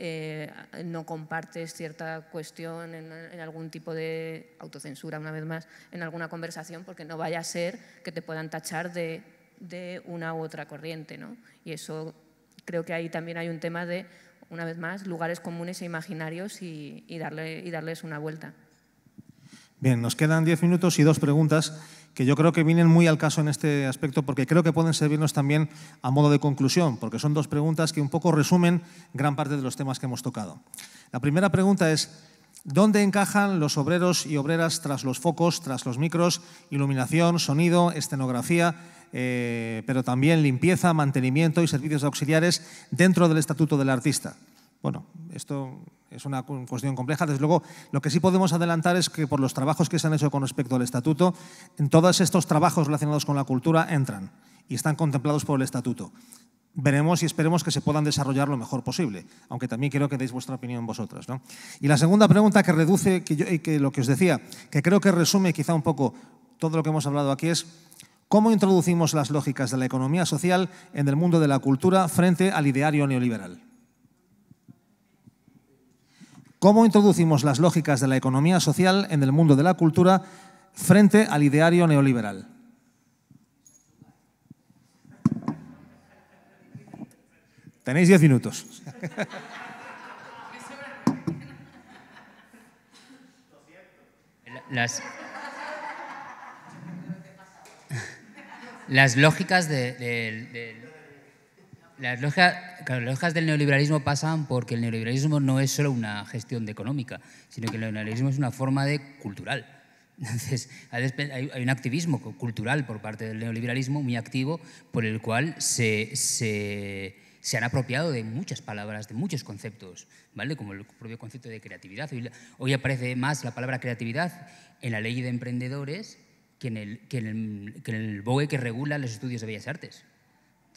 eh, no compartes cierta cuestión en, algún tipo de autocensura, una vez más, en alguna conversación, porque no vaya a ser que te puedan tachar de, una u otra corriente. Y eso creo que ahí también hay un tema de, una vez más, lugares comunes e imaginarios darle, y darles una vuelta. Bien, nos quedan diez minutos y dos preguntas que yo creo que vienen muy al caso en este aspecto porque creo que pueden servirnos también a modo de conclusión, porque son dos preguntas que un poco resumen gran parte de los temas que hemos tocado. La primera pregunta es, ¿dónde encajan los obreros y obreras tras los focos, tras los micros, iluminación, sonido, escenografía, eh, pero también limpieza, mantenimiento y servicios auxiliares dentro del Estatuto del Artista? Bueno, esto es una cuestión compleja. Desde luego, lo que sí podemos adelantar es que por los trabajos que se han hecho con respecto al estatuto, en todos estos trabajos relacionados con la cultura entran y están contemplados por el estatuto. Veremos y esperemos que se puedan desarrollar lo mejor posible, aunque también quiero que deis vuestra opinión vosotras. Y la segunda pregunta que reduce, que, que lo que os decía, que creo que resume quizá un poco todo lo que hemos hablado aquí es cómo introducimos las lógicas de la economía social en el mundo de la cultura frente al ideario neoliberal. ¿Cómo introducimos las lógicas de la economía social en el mundo de la cultura frente al ideario neoliberal? Tenéis diez minutos. Las, lógicas de, de las lógicas las del neoliberalismo pasan porque el neoliberalismo no es solo una gestión económica, sino que el neoliberalismo es una forma de cultural. Entonces, hay un activismo cultural por parte del neoliberalismo muy activo, por el cual se, se, han apropiado de muchas palabras, de muchos conceptos, ¿vale? como el propio concepto de creatividad. Hoy, hoy aparece más la palabra creatividad en la ley de emprendedores que en el, que en el, que en el BOE que regula los estudios de Bellas Artes.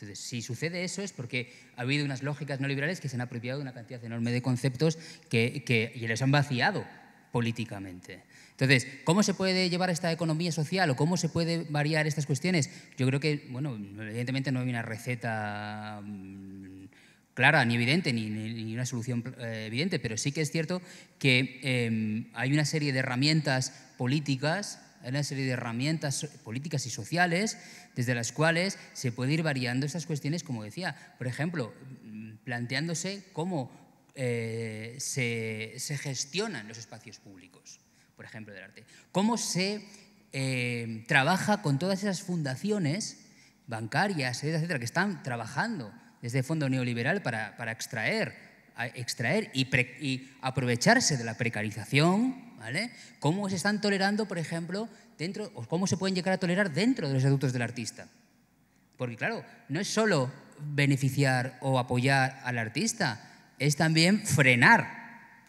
Entonces, si sucede eso es porque ha habido unas lógicas neoliberales que se han apropiado de una cantidad enorme de conceptos que, y les han vaciado políticamente. Entonces, ¿cómo se puede llevar esta economía social o cómo se puede variar estas cuestiones? Yo creo que, bueno, evidentemente no hay una receta mm, clara ni evidente, ni, una solución eh, evidente, pero sí que es cierto que em, hay una serie de herramientas políticas una serie de herramientas políticas y sociales desde las cuales se puede ir variando estas cuestiones, como decía, por ejemplo, mm, planteándose cómo eh, se, gestionan los espacios públicos, por ejemplo, del arte, cómo se eh, trabaja con todas esas fundaciones bancarias, etcétera, que están trabajando desde el fondo neoliberal para, extraer, extraer y aprovecharse de la precarización ¿Cómo se están tolerando, por ejemplo, dentro, o cómo se pueden llegar a tolerar dentro de los adultos del artista? Porque claro, no es solo beneficiar o apoyar al artista, es también frenar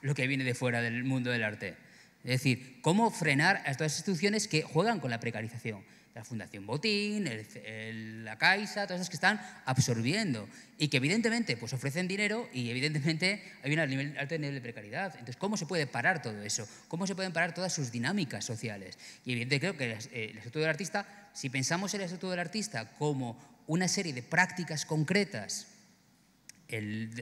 lo que viene de fuera del mundo del arte. Es decir, cómo frenar a estas instituciones que juegan con la precarización la Fundación Botín, la Caixa, todas esas que están absorbiendo y que evidentemente pues ofrecen dinero y evidentemente hay un alto nivel de precariedad. Entonces, ¿cómo se puede parar todo eso? ¿Cómo se pueden parar todas sus dinámicas sociales? Y evidentemente creo que eh, el, Estatuto del Artista, si pensamos el Estatuto del Artista como una serie de prácticas concretas,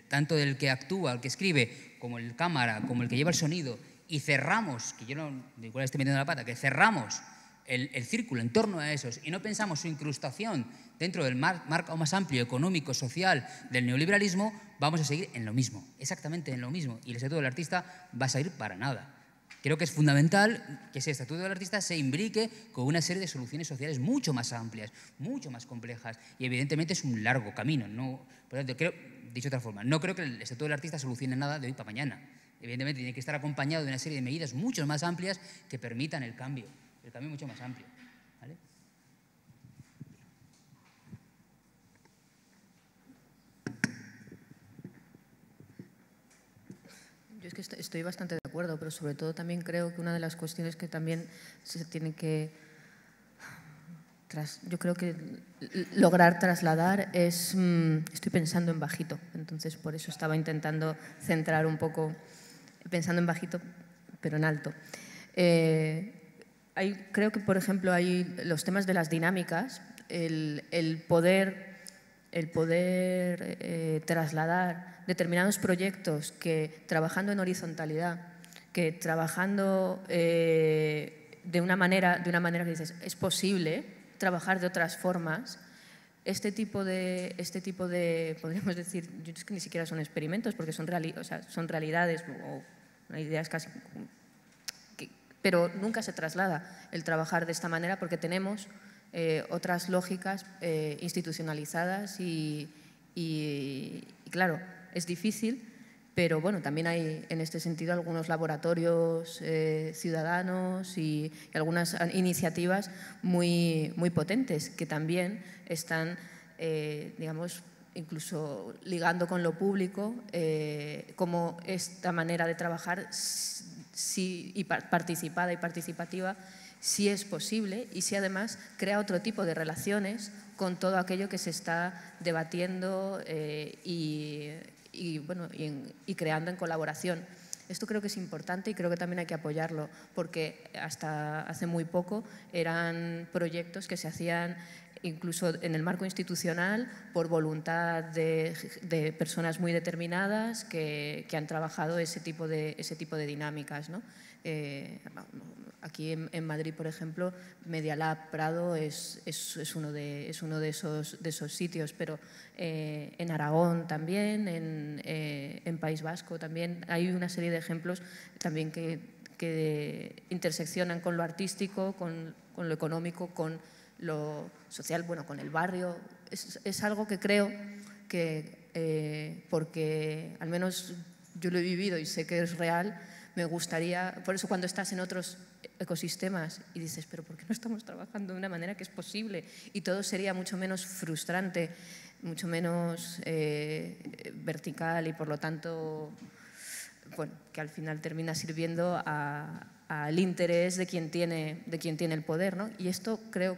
tanto del que actúa, el que escribe, como el cámara, como el que lleva el sonido, y cerramos, que yo no, igual estoy metiendo la pata, que cerramos el, círculo en torno a esos y no pensamos su incrustación dentro del marco más amplio económico, social del neoliberalismo, vamos a seguir en lo mismo, exactamente en lo mismo. Y el Estatuto del Artista va a salir para nada. Creo que es fundamental que ese Estatuto del Artista se imbrique con una serie de soluciones sociales mucho más amplias, mucho más complejas. Y evidentemente es un largo camino. No, por lo tanto, creo, dicho de otra forma, no creo que el Estatuto del Artista solucione nada de hoy para mañana. Evidentemente tiene que estar acompañado de una serie de medidas mucho más amplias que permitan el cambio pero también mucho más amplio. ¿vale? Yo es que estoy bastante de acuerdo, pero sobre todo también creo que una de las cuestiones que también se tiene que yo creo que lograr trasladar es, mm, estoy pensando en bajito, entonces por eso estaba intentando centrar un poco, pensando en bajito, pero en alto. Eh, creo que, por ejemplo, hay los temas de las dinámicas, el, poder, el poder eh, trasladar determinados proyectos que, trabajando en horizontalidad, que trabajando eh, de, una manera, de una manera que dices, es posible trabajar de otras formas, este tipo de, este tipo de podríamos decir, yo que ni siquiera son experimentos, porque son, o sea, son realidades o ideas casi pero nunca se traslada el trabajar de esta manera porque tenemos eh, otras lógicas eh, institucionalizadas y, claro, es difícil, pero bueno, también hay en este sentido algunos laboratorios eh, ciudadanos y, algunas iniciativas muy, muy potentes que también están, digamos, incluso ligando con lo público, como esta manera de trabajar y participada y participativa si es posible y si además crea otro tipo de relaciones con todo aquello que se está debatiendo eh, y, bueno, y creando en colaboración. Esto creo que es importante y creo que también hay que apoyarlo, porque hasta hace muy poco eran proyectos que se hacían incluso en el marco institucional, por voluntad de, personas muy determinadas que, han trabajado ese tipo de, dinámicas. Eh, aquí en, Madrid, por ejemplo, Medialab Prado es, uno, de, esos, sitios, pero eh, en Aragón también, eh, en, País Vasco también, hay una serie de ejemplos también que, interseccionan con lo artístico, con lo económico, con lo social, bueno, con el barrio. Es, es algo que creo que, eh, porque al menos yo lo he vivido y sé que es real, me gustaría, por eso cuando estás en otros ecosistemas y dices, pero ¿por qué no estamos trabajando de una manera que es posible? Y todo sería mucho menos frustrante, mucho menos eh, vertical y por lo tanto, bueno, que al final termina sirviendo al interés de quien tiene, de quien tiene el poder. ¿no? Y esto creo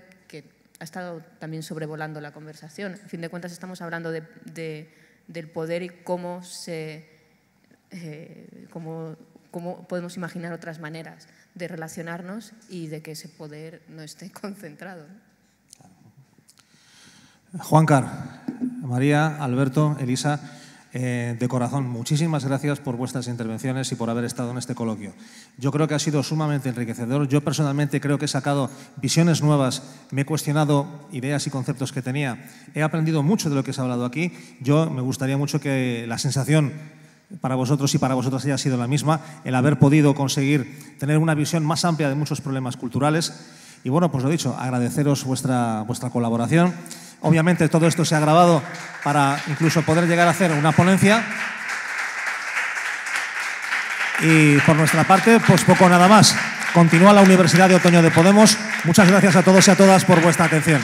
ha estado también sobrevolando la conversación. En fin de cuentas estamos hablando de, del poder y cómo, se, eh, cómo, podemos imaginar otras maneras de relacionarnos y de que ese poder no esté [LAUGHS] concentrado. Juan Carlos, María, Alberto, Elisa. Eh, de corazón, muchísimas gracias por vuestras intervenciones y por haber estado en este coloquio. Yo creo que ha sido sumamente enriquecedor. Yo personalmente creo que he sacado visiones nuevas, me he cuestionado ideas y conceptos que tenía. He aprendido mucho de lo que se ha hablado aquí. Yo me gustaría mucho que la sensación para vosotros y para vosotras haya sido la misma, el haber podido conseguir tener una visión más amplia de muchos problemas culturales. Y bueno, pues lo dicho, agradeceros vuestra, vuestra colaboración. Obviamente todo esto se ha grabado para incluso poder llegar a hacer una ponencia. Y por nuestra parte, pues poco nada más. Continúa la Universidad de Otoño de Podemos. Muchas gracias a todos y a todas por vuestra atención.